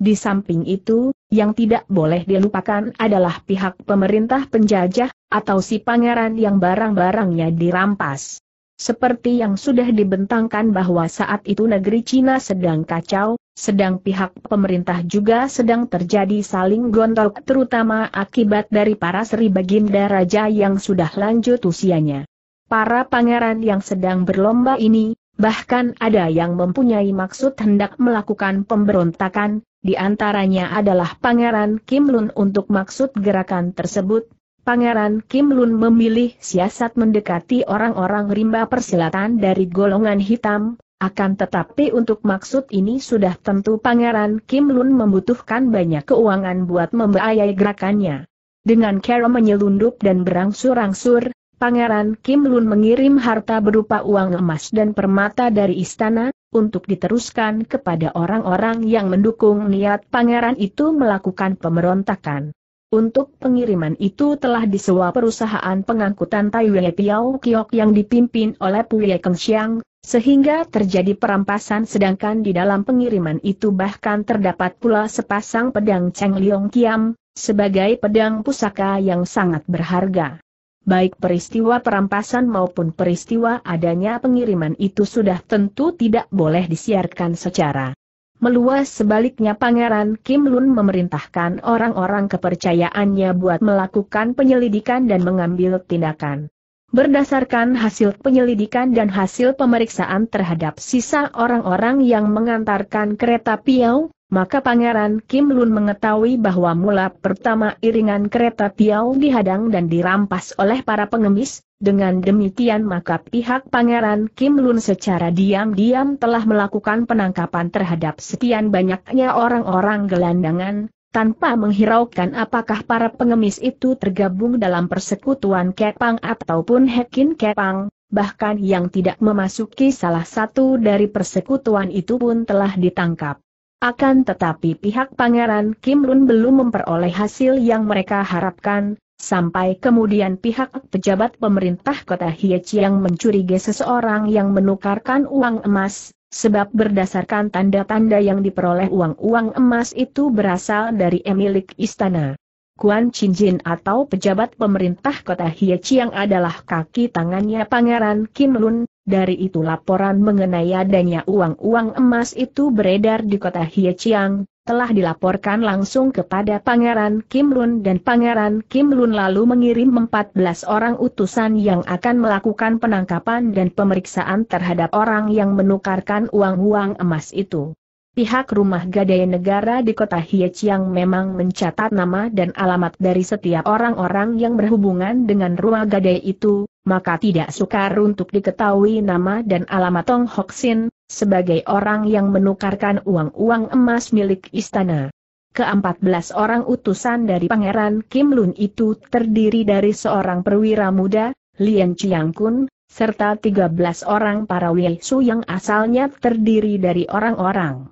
Di samping itu, yang tidak boleh dilupakan adalah pihak pemerintah penjajah, atau si pangeran yang barang-barangnya dirampas. Seperti yang sudah dibentangkan bahwa saat itu negeri Cina sedang kacau, sedang pihak pemerintah juga sedang terjadi saling gontok terutama akibat dari para Sri Baginda Raja yang sudah lanjut usianya. Para pangeran yang sedang berlomba ini, bahkan ada yang mempunyai maksud hendak melakukan pemberontakan, di antaranya adalah Pangeran Kim Lun untuk maksud gerakan tersebut, Pangeran Kim Lun memilih siasat mendekati orang-orang rimba persilatan dari golongan hitam, akan tetapi untuk maksud ini sudah tentu Pangeran Kim Lun membutuhkan banyak keuangan buat membiayai gerakannya. Dengan cara menyelundup dan berangsur-angsur, Pangeran Kim Lun mengirim harta berupa uang emas dan permata dari istana, untuk diteruskan kepada orang-orang yang mendukung niat pangeran itu melakukan pemberontakan. Untuk pengiriman itu telah disewa perusahaan pengangkutan Taiwei Piao Kiok yang dipimpin oleh Keng Kengxiang, sehingga terjadi perampasan sedangkan di dalam pengiriman itu bahkan terdapat pula sepasang pedang Cheng Liong Kiam, sebagai pedang pusaka yang sangat berharga. Baik peristiwa perampasan maupun peristiwa adanya pengiriman itu sudah tentu tidak boleh disiarkan secara Meluas sebaliknya Pangeran Kim Lun memerintahkan orang-orang kepercayaannya buat melakukan penyelidikan dan mengambil tindakan. Berdasarkan hasil penyelidikan dan hasil pemeriksaan terhadap sisa orang-orang yang mengantarkan kereta Piau, maka Pangeran Kim Lun mengetahui bahwa mula pertama iringan kereta Piau dihadang dan dirampas oleh para pengemis, dengan demikian maka pihak Pangeran Kim Lun secara diam-diam telah melakukan penangkapan terhadap sekian banyaknya orang-orang gelandangan, tanpa menghiraukan apakah para pengemis itu tergabung dalam persekutuan Kepang ataupun Hekin Kepang, bahkan yang tidak memasuki salah satu dari persekutuan itu pun telah ditangkap. Akan tetapi pihak Pangeran Kim Lun belum memperoleh hasil yang mereka harapkan, sampai kemudian pihak pejabat pemerintah kota Hyecheon yang mencurigai seseorang yang menukarkan uang emas, sebab berdasarkan tanda-tanda yang diperoleh uang-uang emas itu berasal dari emilik istana. Kuan Chinjin atau pejabat pemerintah kota Chiang adalah kaki tangannya Pangeran Kim Lun, dari itu laporan mengenai adanya uang-uang emas itu beredar di kota Chiang, telah dilaporkan langsung kepada Pangeran Kim Lun dan Pangeran Kim Lun lalu mengirim 14 orang utusan yang akan melakukan penangkapan dan pemeriksaan terhadap orang yang menukarkan uang-uang emas itu. Pihak rumah gadai negara di kota Hiechiang memang mencatat nama dan alamat dari setiap orang-orang yang berhubungan dengan rumah gadai itu, maka tidak sukar untuk diketahui nama dan alamat Tong Hoxin sebagai orang yang menukarkan uang-uang emas milik istana. Keempat belas orang utusan dari Pangeran Kim Lun itu terdiri dari seorang perwira muda, Lian Chiang Kun, serta tiga belas orang para su yang asalnya terdiri dari orang-orang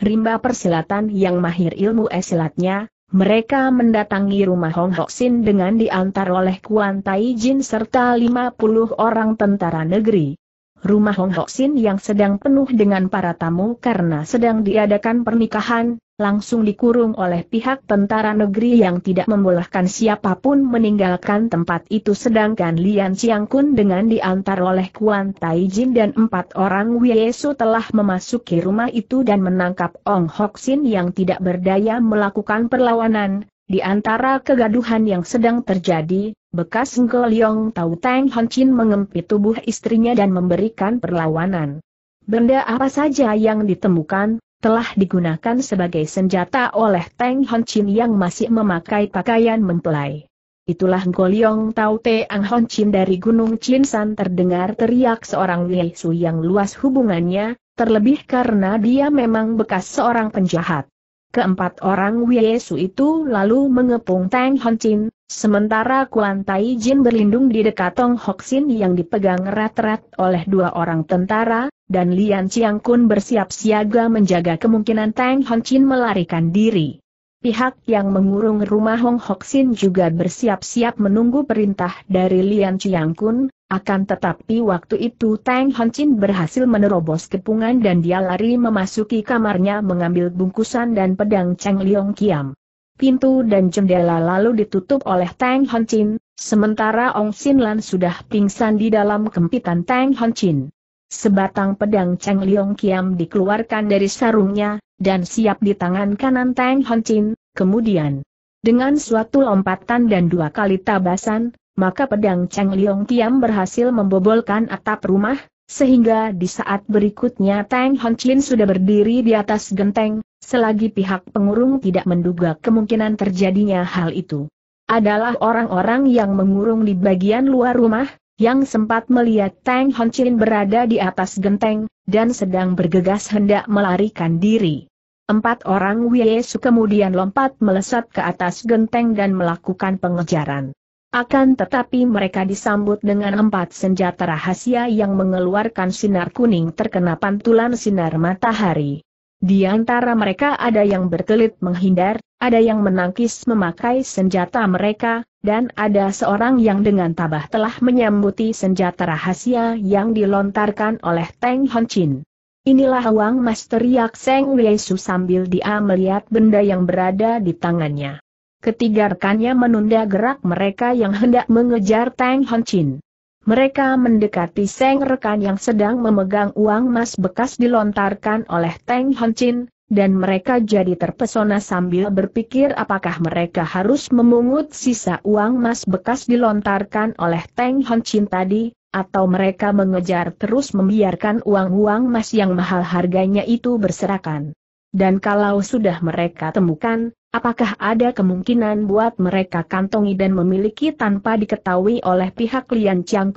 rimba persilatan yang mahir ilmu esilatnya, mereka mendatangi rumah Hong Sin dengan diantar oleh Kuan Tai Jin serta 50 orang tentara negeri. Rumah Hong Sin yang sedang penuh dengan para tamu karena sedang diadakan pernikahan, langsung dikurung oleh pihak tentara negeri yang tidak membolehkan siapapun meninggalkan tempat itu sedangkan Lian Kun dengan diantar oleh Kuan Tai Jin dan empat orang Wiesu telah memasuki rumah itu dan menangkap Ong Sin yang tidak berdaya melakukan perlawanan, di antara kegaduhan yang sedang terjadi, bekas Ngke Liong Tau Teng Hon Chin mengempit tubuh istrinya dan memberikan perlawanan. Benda apa saja yang ditemukan, telah digunakan sebagai senjata oleh Teng Hon Chin yang masih memakai pakaian mempelai. Itulah Ngke Liong Tau Teng Hon Chin dari Gunung Chinsan terdengar teriak seorang Wei Su yang luas hubungannya, terlebih karena dia memang bekas seorang penjahat. Keempat orang Wiesu itu lalu mengepung Tang Chin, sementara Kuan Tai Jin berlindung di dekat Tong Hoxin yang dipegang erat-erat oleh dua orang tentara, dan Lian Chiang Kun bersiap siaga menjaga kemungkinan Tang Chin melarikan diri. Pihak yang mengurung rumah Hong Sin juga bersiap-siap menunggu perintah dari Lian Chiang Kun. akan tetapi waktu itu Tang Chin berhasil menerobos kepungan dan dia lari memasuki kamarnya mengambil bungkusan dan pedang Cheng Liong Kiam. Pintu dan jendela lalu ditutup oleh Tang Chin, sementara Ong Sin Lan sudah pingsan di dalam kempitan Tang Chin. Sebatang pedang Cheng Liong Kiam dikeluarkan dari sarungnya, dan siap di tangan kanan Tang Hon kemudian dengan suatu lompatan dan dua kali tabasan, maka pedang Cheng Liong Tiam berhasil membobolkan atap rumah, sehingga di saat berikutnya Tang Hon sudah berdiri di atas genteng, selagi pihak pengurung tidak menduga kemungkinan terjadinya hal itu. Adalah orang-orang yang mengurung di bagian luar rumah, yang sempat melihat Tang Hon Chin berada di atas genteng, dan sedang bergegas hendak melarikan diri. Empat orang Wiesu kemudian lompat melesat ke atas genteng dan melakukan pengejaran. Akan tetapi mereka disambut dengan empat senjata rahasia yang mengeluarkan sinar kuning terkena pantulan sinar matahari. Di antara mereka ada yang berkelit menghindar, ada yang menangkis memakai senjata mereka, dan ada seorang yang dengan tabah telah menyambuti senjata rahasia yang dilontarkan oleh Teng Chin. Inilah uang master Yak Seng Wiesu sambil dia melihat benda yang berada di tangannya. Ketiga rekannya menunda gerak mereka yang hendak mengejar Tang Chin. Mereka mendekati Seng rekan yang sedang memegang uang emas bekas dilontarkan oleh Tang Chin, dan mereka jadi terpesona sambil berpikir apakah mereka harus memungut sisa uang emas bekas dilontarkan oleh Teng Hon Chin tadi, atau mereka mengejar terus membiarkan uang-uang emas yang mahal harganya itu berserakan. Dan kalau sudah mereka temukan, apakah ada kemungkinan buat mereka kantongi dan memiliki tanpa diketahui oleh pihak Lian Chiang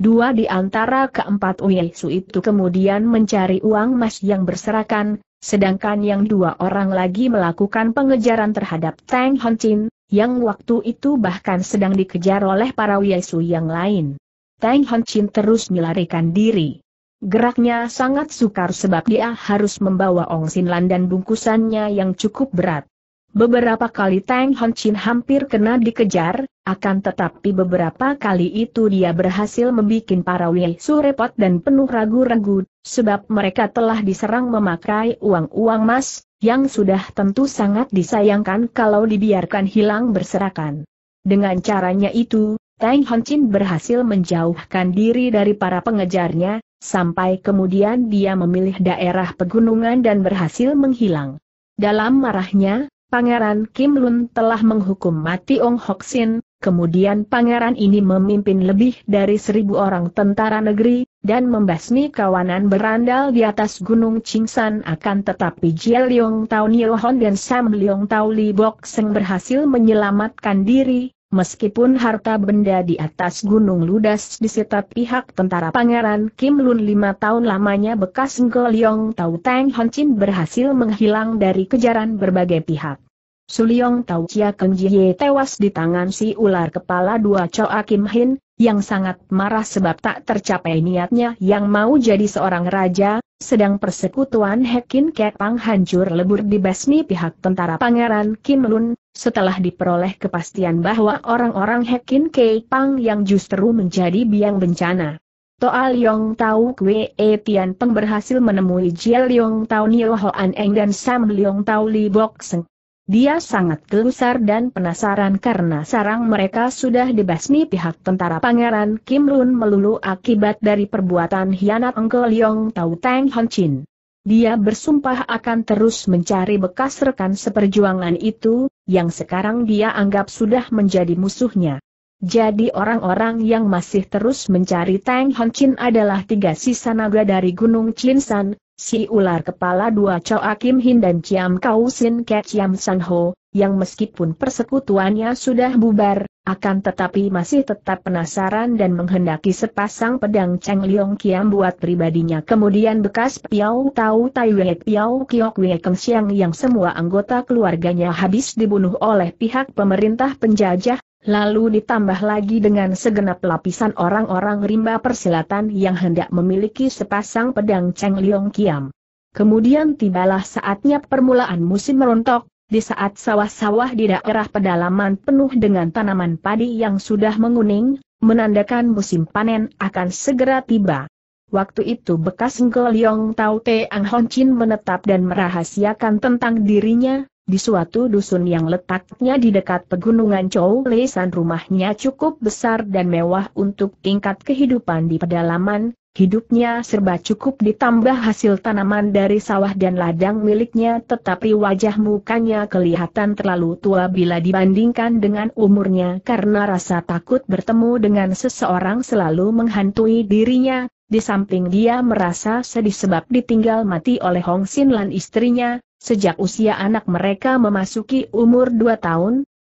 Dua di antara keempat Uyesu itu kemudian mencari uang emas yang berserakan, Sedangkan yang dua orang lagi melakukan pengejaran terhadap Tang Honchin, yang waktu itu bahkan sedang dikejar oleh para Wiesu yang lain. Tang Honchin terus melarikan diri. Geraknya sangat sukar sebab dia harus membawa Ong Sinlan dan bungkusannya yang cukup berat. Beberapa kali Tang Hon Chin hampir kena dikejar, akan tetapi beberapa kali itu dia berhasil membuat para Su repot dan penuh ragu-ragu, sebab mereka telah diserang memakai uang-uang emas, yang sudah tentu sangat disayangkan kalau dibiarkan hilang berserakan. Dengan caranya itu, Tang Hon Chin berhasil menjauhkan diri dari para pengejarnya, sampai kemudian dia memilih daerah pegunungan dan berhasil menghilang. Dalam marahnya, Pangeran Kim Lun telah menghukum mati Ong Hok Sin, kemudian pangeran ini memimpin lebih dari seribu orang tentara negeri, dan membasmi kawanan berandal di atas Gunung Chingsan akan tetapi Jie Leong Tao Hon dan Sam Leong Tao Li Bok Seng berhasil menyelamatkan diri, meskipun harta benda di atas Gunung Ludas disita pihak tentara pangeran Kim Lun lima tahun lamanya bekas Ngo Leong Tao Teng Hon Chin berhasil menghilang dari kejaran berbagai pihak. Suliong Tau Chia Keng Jie tewas di tangan si ular kepala dua Choa Kim Hin, yang sangat marah sebab tak tercapai niatnya yang mau jadi seorang raja, sedang persekutuan Hekin Kepang hancur lebur di basmi pihak tentara Pangeran Kim Lun, setelah diperoleh kepastian bahwa orang-orang Hekin Kepang yang justru menjadi biang bencana. Toa Liong Tau Kwe e Tian Peng berhasil menemui Jia Liong Tau Nio Hoan Eng dan Sam Liong Tau Li Bok Seng. Dia sangat gelusar dan penasaran karena sarang mereka sudah dibasmi pihak tentara Pangeran Kim Run melulu akibat dari perbuatan hianat Engke Leong Tau Teng Hon Chin. Dia bersumpah akan terus mencari bekas rekan seperjuangan itu, yang sekarang dia anggap sudah menjadi musuhnya. Jadi orang-orang yang masih terus mencari Tang Hon Chin adalah tiga sisa naga dari Gunung Chinsan, si ular kepala dua Chow Akim Hin dan Chiam Kau Sin Ke Chiam San Ho, yang meskipun persekutuannya sudah bubar, akan tetapi masih tetap penasaran dan menghendaki sepasang pedang Cheng Leong Kiam buat pribadinya. Kemudian bekas Piao Tau Tai Wei Piao Kiok Wei Keng Siang yang semua anggota keluarganya habis dibunuh oleh pihak pemerintah penjajah, Lalu ditambah lagi dengan segenap lapisan orang-orang rimba persilatan yang hendak memiliki sepasang pedang Cheng Liong Kiam. Kemudian tibalah saatnya permulaan musim merontok, di saat sawah-sawah di daerah pedalaman penuh dengan tanaman padi yang sudah menguning, menandakan musim panen akan segera tiba. Waktu itu bekas Liong Tau Te Ang Hon Chin menetap dan merahasiakan tentang dirinya, di suatu dusun yang letaknya di dekat pegunungan Chow Lesan rumahnya cukup besar dan mewah untuk tingkat kehidupan di pedalaman, hidupnya serba cukup ditambah hasil tanaman dari sawah dan ladang miliknya tetapi wajah mukanya kelihatan terlalu tua bila dibandingkan dengan umurnya karena rasa takut bertemu dengan seseorang selalu menghantui dirinya, di samping dia merasa sedih sebab ditinggal mati oleh Hong Sin Lan istrinya, sejak usia anak mereka memasuki umur 2 tahun,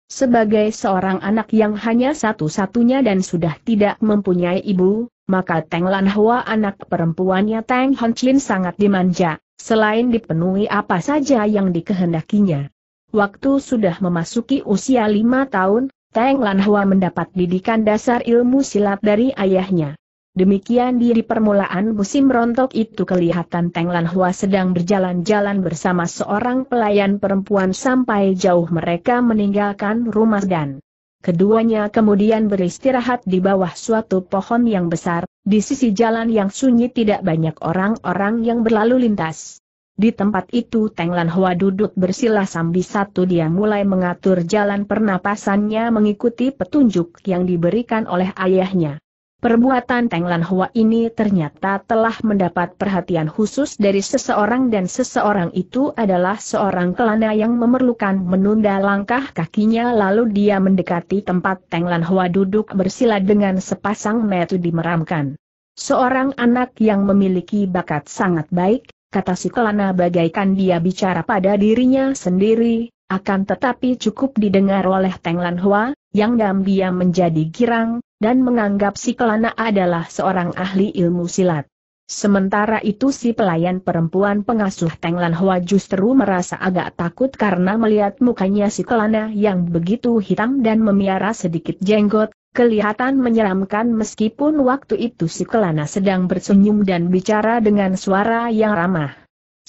sebagai seorang anak yang hanya satu-satunya dan sudah tidak mempunyai ibu, maka Teng Lan Hua anak perempuannya Teng Hon Chin sangat dimanja, selain dipenuhi apa saja yang dikehendakinya. Waktu sudah memasuki usia lima tahun, Teng Lan Hua mendapat didikan dasar ilmu silat dari ayahnya. Demikian di permulaan musim rontok itu kelihatan Teng Lan Hua sedang berjalan-jalan bersama seorang pelayan perempuan sampai jauh mereka meninggalkan rumah dan keduanya kemudian beristirahat di bawah suatu pohon yang besar, di sisi jalan yang sunyi tidak banyak orang-orang yang berlalu lintas. Di tempat itu Teng Lan Hua duduk bersila sambil satu dia mulai mengatur jalan pernapasannya mengikuti petunjuk yang diberikan oleh ayahnya. Perbuatan Teng Lan Hua ini ternyata telah mendapat perhatian khusus dari seseorang dan seseorang itu adalah seorang kelana yang memerlukan menunda langkah kakinya lalu dia mendekati tempat Teng Lan Hua duduk bersila dengan sepasang metu dimeramkan. Seorang anak yang memiliki bakat sangat baik, kata si kelana bagaikan dia bicara pada dirinya sendiri, akan tetapi cukup didengar oleh Teng Lan Hua, yang diam-diam menjadi girang, dan menganggap si Kelana adalah seorang ahli ilmu silat. Sementara itu si pelayan perempuan pengasuh Teng Lan Hua justru merasa agak takut karena melihat mukanya si Kelana yang begitu hitam dan memiara sedikit jenggot, kelihatan menyeramkan meskipun waktu itu si Kelana sedang bersenyum dan bicara dengan suara yang ramah.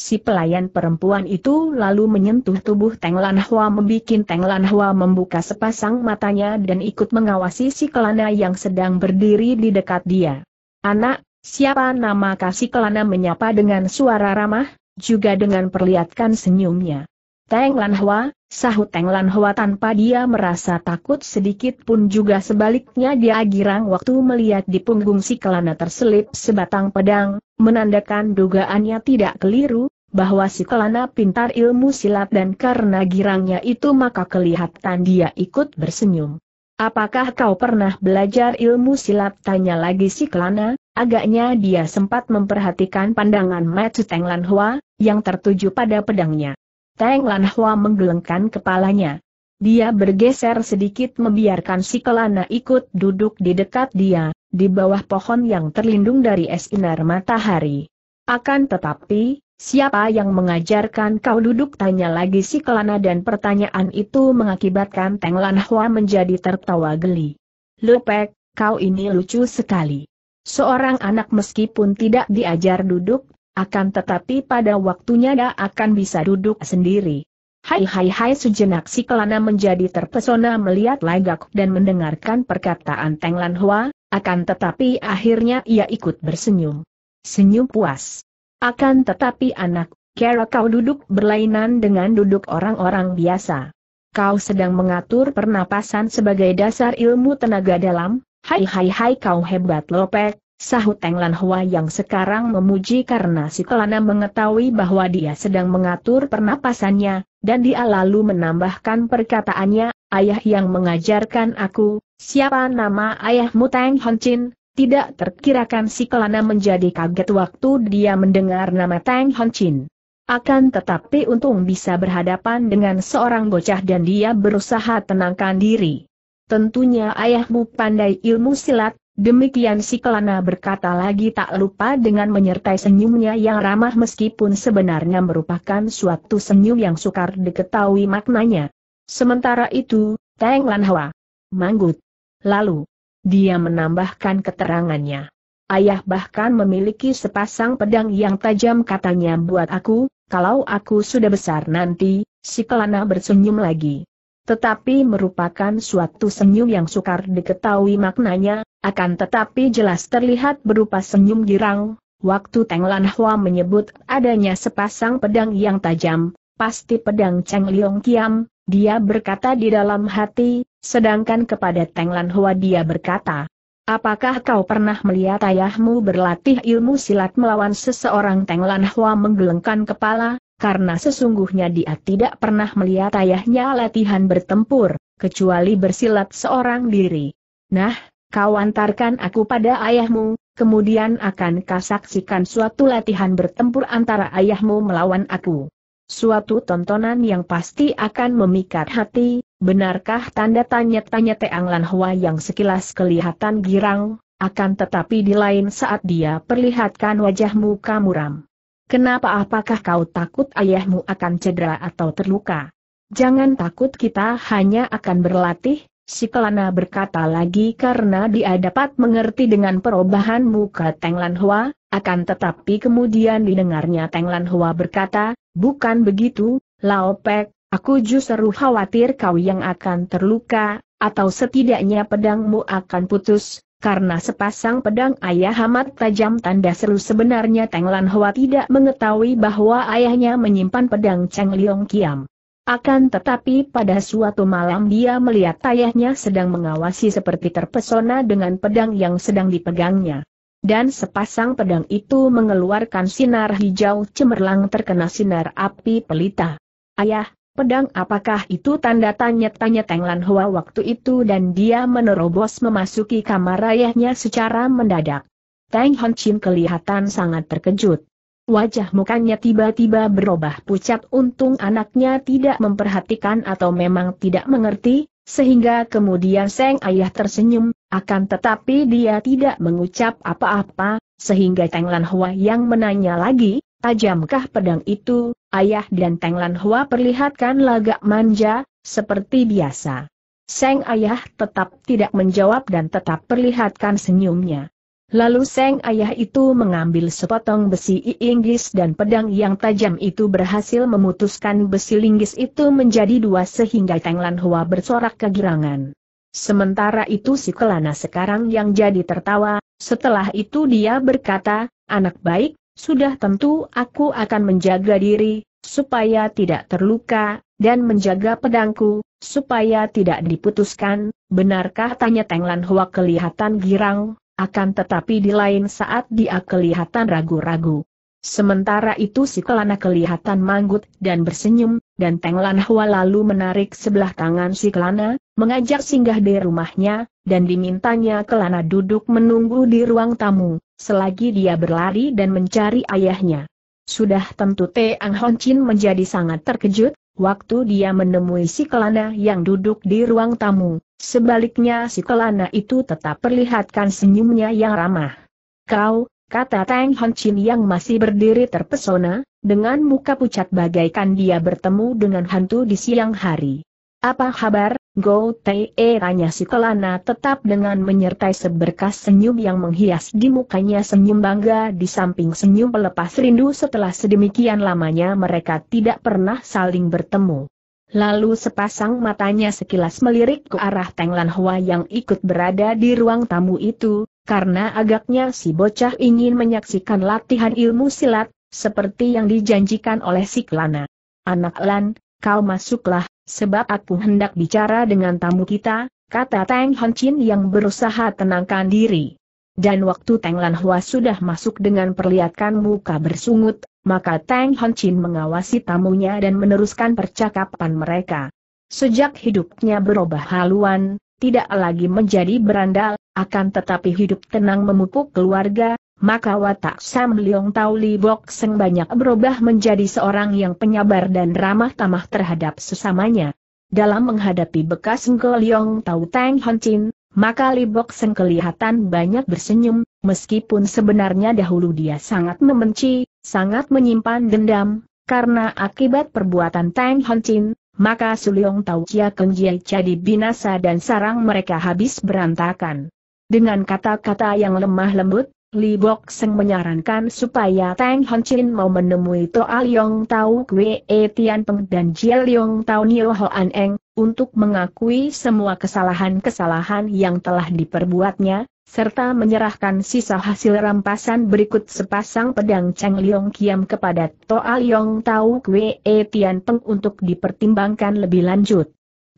Si pelayan perempuan itu lalu menyentuh tubuh Teng Lan Hua membuat Teng Lan Hua membuka sepasang matanya dan ikut mengawasi si kelana yang sedang berdiri di dekat dia. Anak, siapa nama kasih kelana menyapa dengan suara ramah, juga dengan perlihatkan senyumnya. Teng Lan Hua, Sahut Teng Lan Hoa tanpa dia merasa takut sedikit pun juga sebaliknya dia girang waktu melihat di punggung si kelana terselip sebatang pedang, menandakan dugaannya tidak keliru, bahwa si kelana pintar ilmu silat dan karena girangnya itu maka kelihatan dia ikut bersenyum. Apakah kau pernah belajar ilmu silat? Tanya lagi si kelana, agaknya dia sempat memperhatikan pandangan Matsu Teng Lan Hua, yang tertuju pada pedangnya. Teng Hua menggelengkan kepalanya. Dia bergeser sedikit membiarkan si kelana ikut duduk di dekat dia, di bawah pohon yang terlindung dari es sinar matahari. Akan tetapi, siapa yang mengajarkan kau duduk tanya lagi si kelana dan pertanyaan itu mengakibatkan Teng Hua menjadi tertawa geli. Lepek, kau ini lucu sekali. Seorang anak meskipun tidak diajar duduk, akan tetapi pada waktunya dia akan bisa duduk sendiri. Hai hai hai sejenak si kelana menjadi terpesona melihat lagak dan mendengarkan perkataan Teng Lan Hua, akan tetapi akhirnya ia ikut bersenyum. Senyum puas. Akan tetapi anak, kira kau duduk berlainan dengan duduk orang-orang biasa. Kau sedang mengatur pernapasan sebagai dasar ilmu tenaga dalam, hai hai hai kau hebat lopek, Sahut Teng Lan Hua yang sekarang memuji karena si Kelana mengetahui bahwa dia sedang mengatur pernapasannya, dan dia lalu menambahkan perkataannya, ayah yang mengajarkan aku, siapa nama ayahmu Teng Hon Chin, tidak terkirakan si Kelana menjadi kaget waktu dia mendengar nama Tang Hon Chin. Akan tetapi untung bisa berhadapan dengan seorang bocah dan dia berusaha tenangkan diri. Tentunya ayahmu pandai ilmu silat, Demikian si Kelana berkata lagi tak lupa dengan menyertai senyumnya yang ramah meskipun sebenarnya merupakan suatu senyum yang sukar diketahui maknanya. Sementara itu, Teng Lan Hwa manggut. Lalu, dia menambahkan keterangannya. Ayah bahkan memiliki sepasang pedang yang tajam katanya buat aku, kalau aku sudah besar nanti, si Kelana bersenyum lagi. Tetapi merupakan suatu senyum yang sukar diketahui maknanya, akan tetapi jelas terlihat berupa senyum girang, waktu Teng Lan Hua menyebut adanya sepasang pedang yang tajam, pasti pedang Cheng Liong Kiam, dia berkata di dalam hati, sedangkan kepada Teng Lan Hua dia berkata, Apakah kau pernah melihat ayahmu berlatih ilmu silat melawan seseorang Teng Lan Hua menggelengkan kepala, karena sesungguhnya dia tidak pernah melihat ayahnya latihan bertempur, kecuali bersilat seorang diri. Nah, kau antarkan aku pada ayahmu, kemudian akan kau saksikan suatu latihan bertempur antara ayahmu melawan aku. Suatu tontonan yang pasti akan memikat hati, benarkah tanda tanya-tanya Teang Lan Hua yang sekilas kelihatan girang, akan tetapi di lain saat dia perlihatkan wajahmu kamuram. Kenapa apakah kau takut ayahmu akan cedera atau terluka? Jangan takut kita hanya akan berlatih, Si Kelana berkata lagi karena dia dapat mengerti dengan perubahan muka Teng Lan Hua, akan tetapi kemudian didengarnya Teng Lan Hua berkata, bukan begitu, Lao Pek, aku justru khawatir kau yang akan terluka, atau setidaknya pedangmu akan putus, karena sepasang pedang ayah amat tajam tanda seru sebenarnya Teng Lan Hua tidak mengetahui bahwa ayahnya menyimpan pedang Cheng Liong Kiam. Akan tetapi pada suatu malam dia melihat ayahnya sedang mengawasi seperti terpesona dengan pedang yang sedang dipegangnya. Dan sepasang pedang itu mengeluarkan sinar hijau cemerlang terkena sinar api pelita. Ayah, pedang apakah itu tanda tanya-tanya Tenglan Hua waktu itu dan dia menerobos memasuki kamar ayahnya secara mendadak. Teng Hon Chin kelihatan sangat terkejut. Wajah mukanya tiba-tiba berubah pucat untung anaknya tidak memperhatikan atau memang tidak mengerti, sehingga kemudian Seng Ayah tersenyum, akan tetapi dia tidak mengucap apa-apa, sehingga Teng Lan Hua yang menanya lagi, tajamkah pedang itu, Ayah dan Teng Lan Hua perlihatkan lagak manja, seperti biasa. Seng Ayah tetap tidak menjawab dan tetap perlihatkan senyumnya. Lalu Seng Ayah itu mengambil sepotong besi Inggris dan pedang yang tajam itu berhasil memutuskan besi linggis itu menjadi dua sehingga Teng Lan Hua bersorak kegirangan. Sementara itu si Kelana sekarang yang jadi tertawa, setelah itu dia berkata, anak baik, sudah tentu aku akan menjaga diri, supaya tidak terluka, dan menjaga pedangku, supaya tidak diputuskan, benarkah tanya Teng Lan Hua kelihatan girang, akan tetapi di lain saat dia kelihatan ragu-ragu. Sementara itu si Kelana kelihatan manggut dan bersenyum, dan Teng Lan lalu menarik sebelah tangan si Kelana, mengajak singgah di rumahnya, dan dimintanya Kelana duduk menunggu di ruang tamu, selagi dia berlari dan mencari ayahnya. Sudah tentu Teang Hon Chin menjadi sangat terkejut, Waktu dia menemui si Kelana yang duduk di ruang tamu, sebaliknya si Kelana itu tetap perlihatkan senyumnya yang ramah. Kau, kata Tang Honchin yang masih berdiri terpesona, dengan muka pucat bagaikan dia bertemu dengan hantu di siang hari. Apa kabar, Go Te? Tanya si Kelana tetap dengan menyertai seberkas senyum yang menghias di mukanya senyum bangga di samping senyum pelepas rindu setelah sedemikian lamanya mereka tidak pernah saling bertemu. Lalu sepasang matanya sekilas melirik ke arah Teng Lan Hua yang ikut berada di ruang tamu itu, karena agaknya si bocah ingin menyaksikan latihan ilmu silat, seperti yang dijanjikan oleh si Kelana. Anak Lan, kau masuklah, Sebab aku hendak bicara dengan tamu kita, kata Tang Chin yang berusaha tenangkan diri. Dan waktu Tang Lan Hua sudah masuk dengan perlihatkan muka bersungut, maka Tang Chin mengawasi tamunya dan meneruskan percakapan mereka. Sejak hidupnya berubah haluan, tidak lagi menjadi berandal, akan tetapi hidup tenang memupuk keluarga, maka watak Sam Leong Tau Li Bok Seng banyak berubah menjadi seorang yang penyabar dan ramah tamah terhadap sesamanya. Dalam menghadapi bekas Ngo Leong Tau Tang Hon Chin, maka Li Bok Seng kelihatan banyak bersenyum, meskipun sebenarnya dahulu dia sangat membenci, sangat menyimpan dendam, karena akibat perbuatan Tang Hon Chin, maka Suliong Tau Chia Keng Jie jadi binasa dan sarang mereka habis berantakan. Dengan kata-kata yang lemah lembut, Li Bok Seng menyarankan supaya Tang Hon Chin mau menemui Toa Leong Tau Kwe e Tian Peng dan Jie Leong Tau Nio Hoan Eng, untuk mengakui semua kesalahan-kesalahan yang telah diperbuatnya, serta menyerahkan sisa hasil rampasan berikut sepasang pedang Cheng Leong Kiam kepada Toa Leong Tau Kwe e Tian Peng untuk dipertimbangkan lebih lanjut.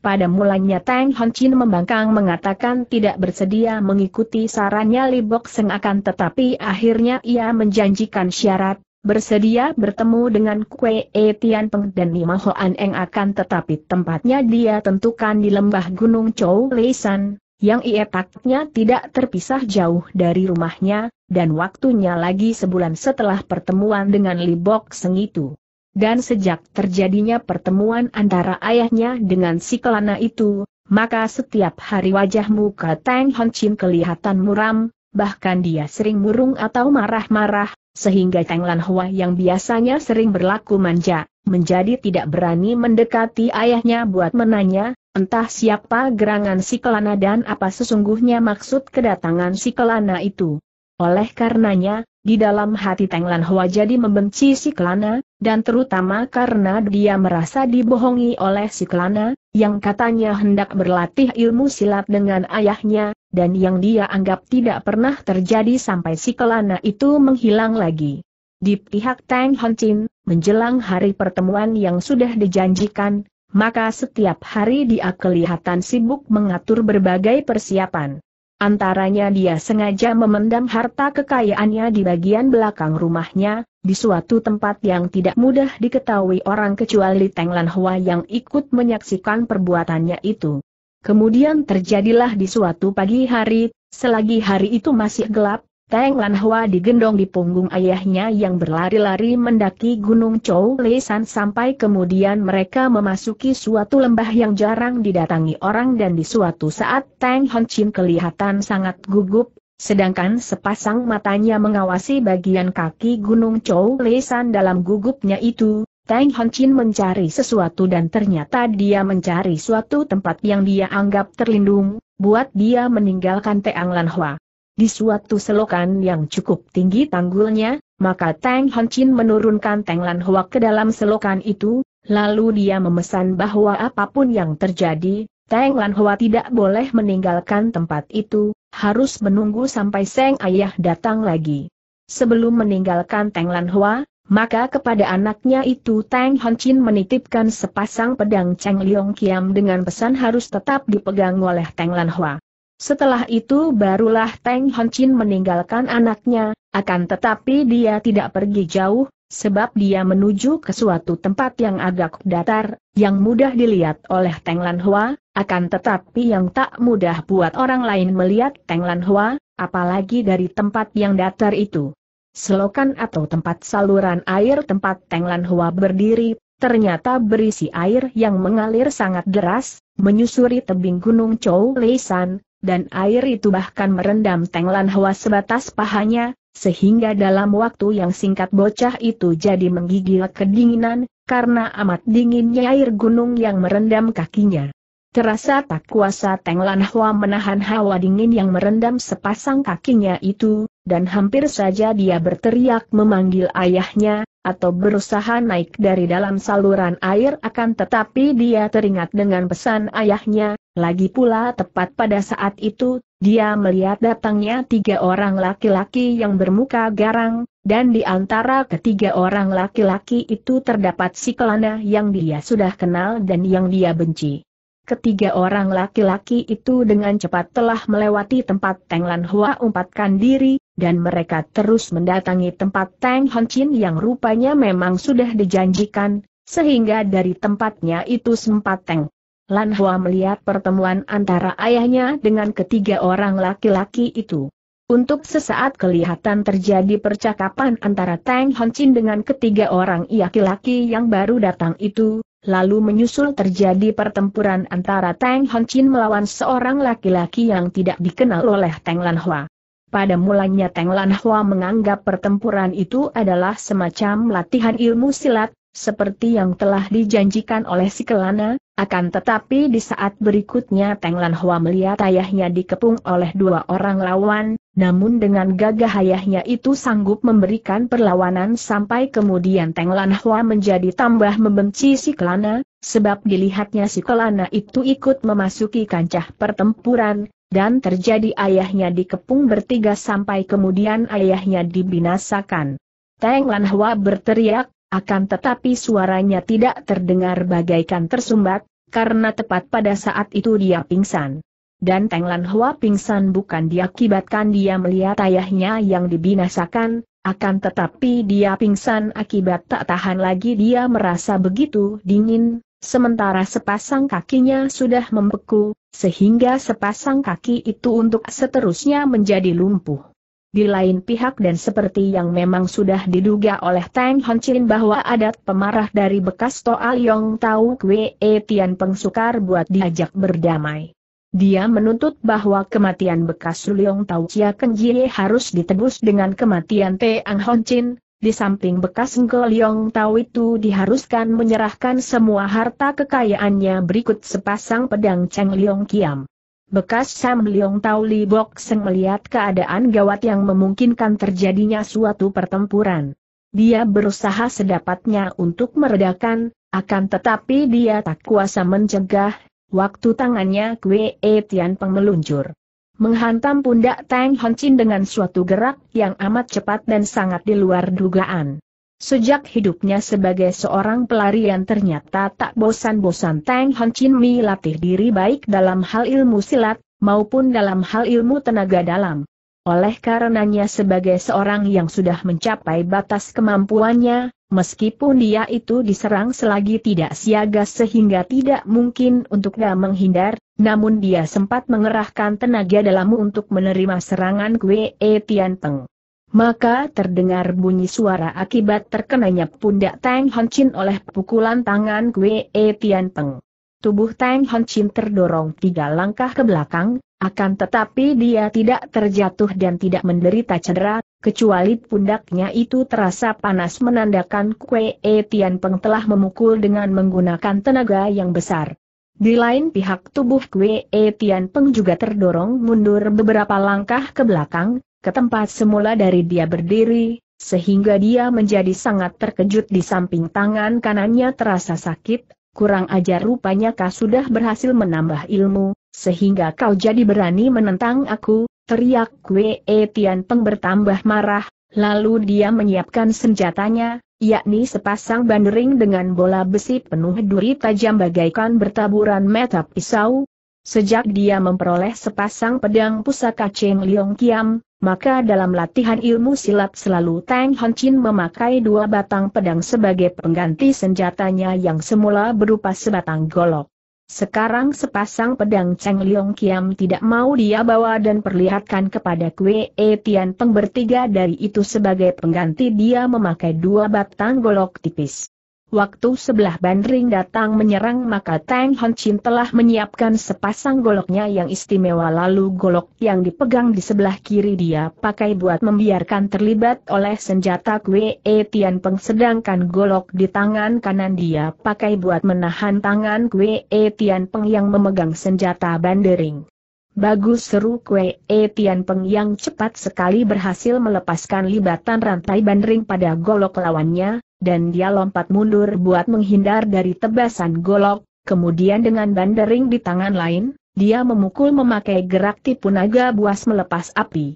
Pada mulanya Tang Chin membangkang mengatakan tidak bersedia mengikuti sarannya Li Bok Seng akan tetapi akhirnya ia menjanjikan syarat, bersedia bertemu dengan Kue E Tian Peng dan Nima Hoan Eng akan tetapi tempatnya dia tentukan di lembah Gunung Chou Leisan, yang ia takutnya tidak terpisah jauh dari rumahnya, dan waktunya lagi sebulan setelah pertemuan dengan Li Bok Seng itu. Dan sejak terjadinya pertemuan antara ayahnya dengan si kelana itu, maka setiap hari wajah muka Tang Chin kelihatan muram, bahkan dia sering murung atau marah-marah, sehingga Tang Lan Hua yang biasanya sering berlaku manja, menjadi tidak berani mendekati ayahnya buat menanya, entah siapa gerangan si kelana dan apa sesungguhnya maksud kedatangan si kelana itu. Oleh karenanya, di dalam hati Tang Lan Hua jadi membenci si Kelana, dan terutama karena dia merasa dibohongi oleh si Kelana, yang katanya hendak berlatih ilmu silat dengan ayahnya, dan yang dia anggap tidak pernah terjadi sampai si Kelana itu menghilang lagi. Di pihak Tang Honchin, menjelang hari pertemuan yang sudah dijanjikan, maka setiap hari dia kelihatan sibuk mengatur berbagai persiapan. Antaranya dia sengaja memendam harta kekayaannya di bagian belakang rumahnya, di suatu tempat yang tidak mudah diketahui orang kecuali Teng Lan Hua yang ikut menyaksikan perbuatannya itu. Kemudian terjadilah di suatu pagi hari, selagi hari itu masih gelap, Teng Lan Hua digendong di punggung ayahnya yang berlari-lari mendaki Gunung Chou Lesan sampai kemudian mereka memasuki suatu lembah yang jarang didatangi orang dan di suatu saat Teng Hon Chin kelihatan sangat gugup, sedangkan sepasang matanya mengawasi bagian kaki Gunung Chou Lesan dalam gugupnya itu, Tang Hon Chin mencari sesuatu dan ternyata dia mencari suatu tempat yang dia anggap terlindung, buat dia meninggalkan Teang Lan Hua. Di suatu selokan yang cukup tinggi tanggulnya, maka Tang Chin menurunkan Tang Lan Hua ke dalam selokan itu, lalu dia memesan bahwa apapun yang terjadi, Tang Lan Hua tidak boleh meninggalkan tempat itu, harus menunggu sampai Seng Ayah datang lagi. Sebelum meninggalkan Tang Lan Hua, maka kepada anaknya itu Tang Chin menitipkan sepasang pedang Cheng Liong Kiam dengan pesan harus tetap dipegang oleh Tang Lan Hua. Setelah itu barulah Teng Hon Chin meninggalkan anaknya, akan tetapi dia tidak pergi jauh, sebab dia menuju ke suatu tempat yang agak datar, yang mudah dilihat oleh Teng Lan Hua, akan tetapi yang tak mudah buat orang lain melihat Teng Lan Hua, apalagi dari tempat yang datar itu. Selokan atau tempat saluran air tempat Teng Lan Hua berdiri, ternyata berisi air yang mengalir sangat deras, menyusuri tebing gunung Chou Leisan, dan air itu bahkan merendam Tenglan Hua sebatas pahanya, sehingga dalam waktu yang singkat bocah itu jadi menggigil kedinginan, karena amat dinginnya air gunung yang merendam kakinya. Terasa tak kuasa Tenglan Hua menahan hawa dingin yang merendam sepasang kakinya itu, dan hampir saja dia berteriak memanggil ayahnya, atau berusaha naik dari dalam saluran air akan tetapi dia teringat dengan pesan ayahnya, lagi pula tepat pada saat itu, dia melihat datangnya tiga orang laki-laki yang bermuka garang, dan di antara ketiga orang laki-laki itu terdapat si kelana yang dia sudah kenal dan yang dia benci. Ketiga orang laki-laki itu dengan cepat telah melewati tempat Tenglan Hua umpatkan diri, dan mereka terus mendatangi tempat Tang Honchin yang rupanya memang sudah dijanjikan, sehingga dari tempatnya itu sempat Tang. Lan Hua melihat pertemuan antara ayahnya dengan ketiga orang laki-laki itu. Untuk sesaat kelihatan terjadi percakapan antara Tang Honchin dengan ketiga orang laki-laki yang baru datang itu, lalu menyusul terjadi pertempuran antara Tang Honchin melawan seorang laki-laki yang tidak dikenal oleh Tang Lan Hua. Pada mulanya Teng Lan Hua menganggap pertempuran itu adalah semacam latihan ilmu silat, seperti yang telah dijanjikan oleh si Kelana, akan tetapi di saat berikutnya Teng Lan Hua melihat ayahnya dikepung oleh dua orang lawan, namun dengan gagah ayahnya itu sanggup memberikan perlawanan sampai kemudian Teng Lan Hua menjadi tambah membenci si Kelana, sebab dilihatnya si Kelana itu ikut memasuki kancah pertempuran, dan terjadi ayahnya dikepung bertiga sampai kemudian ayahnya dibinasakan. Teng Lan Hua berteriak, akan tetapi suaranya tidak terdengar bagaikan tersumbat, karena tepat pada saat itu dia pingsan. Dan Teng Lan Hua pingsan bukan diakibatkan dia melihat ayahnya yang dibinasakan, akan tetapi dia pingsan akibat tak tahan lagi dia merasa begitu dingin, sementara sepasang kakinya sudah membeku, sehingga sepasang kaki itu untuk seterusnya menjadi lumpuh. Di lain pihak dan seperti yang memang sudah diduga oleh Tang Chin bahwa adat pemarah dari bekas Toa Yong Tau Kwe e Tian Peng sukar buat diajak berdamai. Dia menuntut bahwa kematian bekas Liong Tau Chia Kenjie harus ditebus dengan kematian Tang Chin, di samping bekas Ngeliong Tau itu diharuskan menyerahkan semua harta kekayaannya berikut sepasang pedang Cheng Liong Kiam. Bekas Sam Liong Tau Li Bok Seng melihat keadaan gawat yang memungkinkan terjadinya suatu pertempuran. Dia berusaha sedapatnya untuk meredakan, akan tetapi dia tak kuasa mencegah, waktu tangannya Kwe E Tian Peng meluncur menghantam pundak Tang Honchin dengan suatu gerak yang amat cepat dan sangat di luar dugaan. Sejak hidupnya sebagai seorang pelarian ternyata tak bosan-bosan Tang Mi melatih diri baik dalam hal ilmu silat, maupun dalam hal ilmu tenaga dalam. Oleh karenanya sebagai seorang yang sudah mencapai batas kemampuannya, meskipun dia itu diserang selagi tidak siaga sehingga tidak mungkin untuk dia menghindar, namun dia sempat mengerahkan tenaga dalam untuk menerima serangan e Tian Teng. Maka terdengar bunyi suara akibat terkenanya pundak Tang Chin oleh pukulan tangan e Tian Teng. Tubuh Tang Chin terdorong tiga langkah ke belakang, akan tetapi dia tidak terjatuh dan tidak menderita cedera, kecuali pundaknya itu terasa panas menandakan e Tian Tianpeng telah memukul dengan menggunakan tenaga yang besar. Di lain pihak tubuh Kwe e Tian Peng juga terdorong mundur beberapa langkah ke belakang, ke tempat semula dari dia berdiri, sehingga dia menjadi sangat terkejut di samping tangan kanannya terasa sakit, kurang ajar rupanya kau sudah berhasil menambah ilmu, sehingga kau jadi berani menentang aku, teriak Kwe e Tian Peng bertambah marah, Lalu dia menyiapkan senjatanya, yakni sepasang bandering dengan bola besi penuh duri tajam bagaikan bertaburan mata pisau. Sejak dia memperoleh sepasang pedang pusaka Cheng Liong Kiam, maka dalam latihan ilmu silat selalu Tang Hanchin memakai dua batang pedang sebagai pengganti senjatanya yang semula berupa sebatang golok. Sekarang sepasang pedang Cheng Liong Kiam tidak mau dia bawa dan perlihatkan kepada Kwe E Tian Peng bertiga dari itu sebagai pengganti dia memakai dua batang golok tipis. Waktu sebelah bandring datang menyerang maka Tang Hon Chin telah menyiapkan sepasang goloknya yang istimewa lalu golok yang dipegang di sebelah kiri dia pakai buat membiarkan terlibat oleh senjata Kwe Tian Peng sedangkan golok di tangan kanan dia pakai buat menahan tangan Kwe Tian Peng yang memegang senjata bandering. Bagus seru Kwe Tian Peng yang cepat sekali berhasil melepaskan libatan rantai bandering pada golok lawannya, dan dia lompat mundur buat menghindar dari tebasan golok, kemudian dengan bandering di tangan lain, dia memukul memakai gerak tipu naga buas melepas api.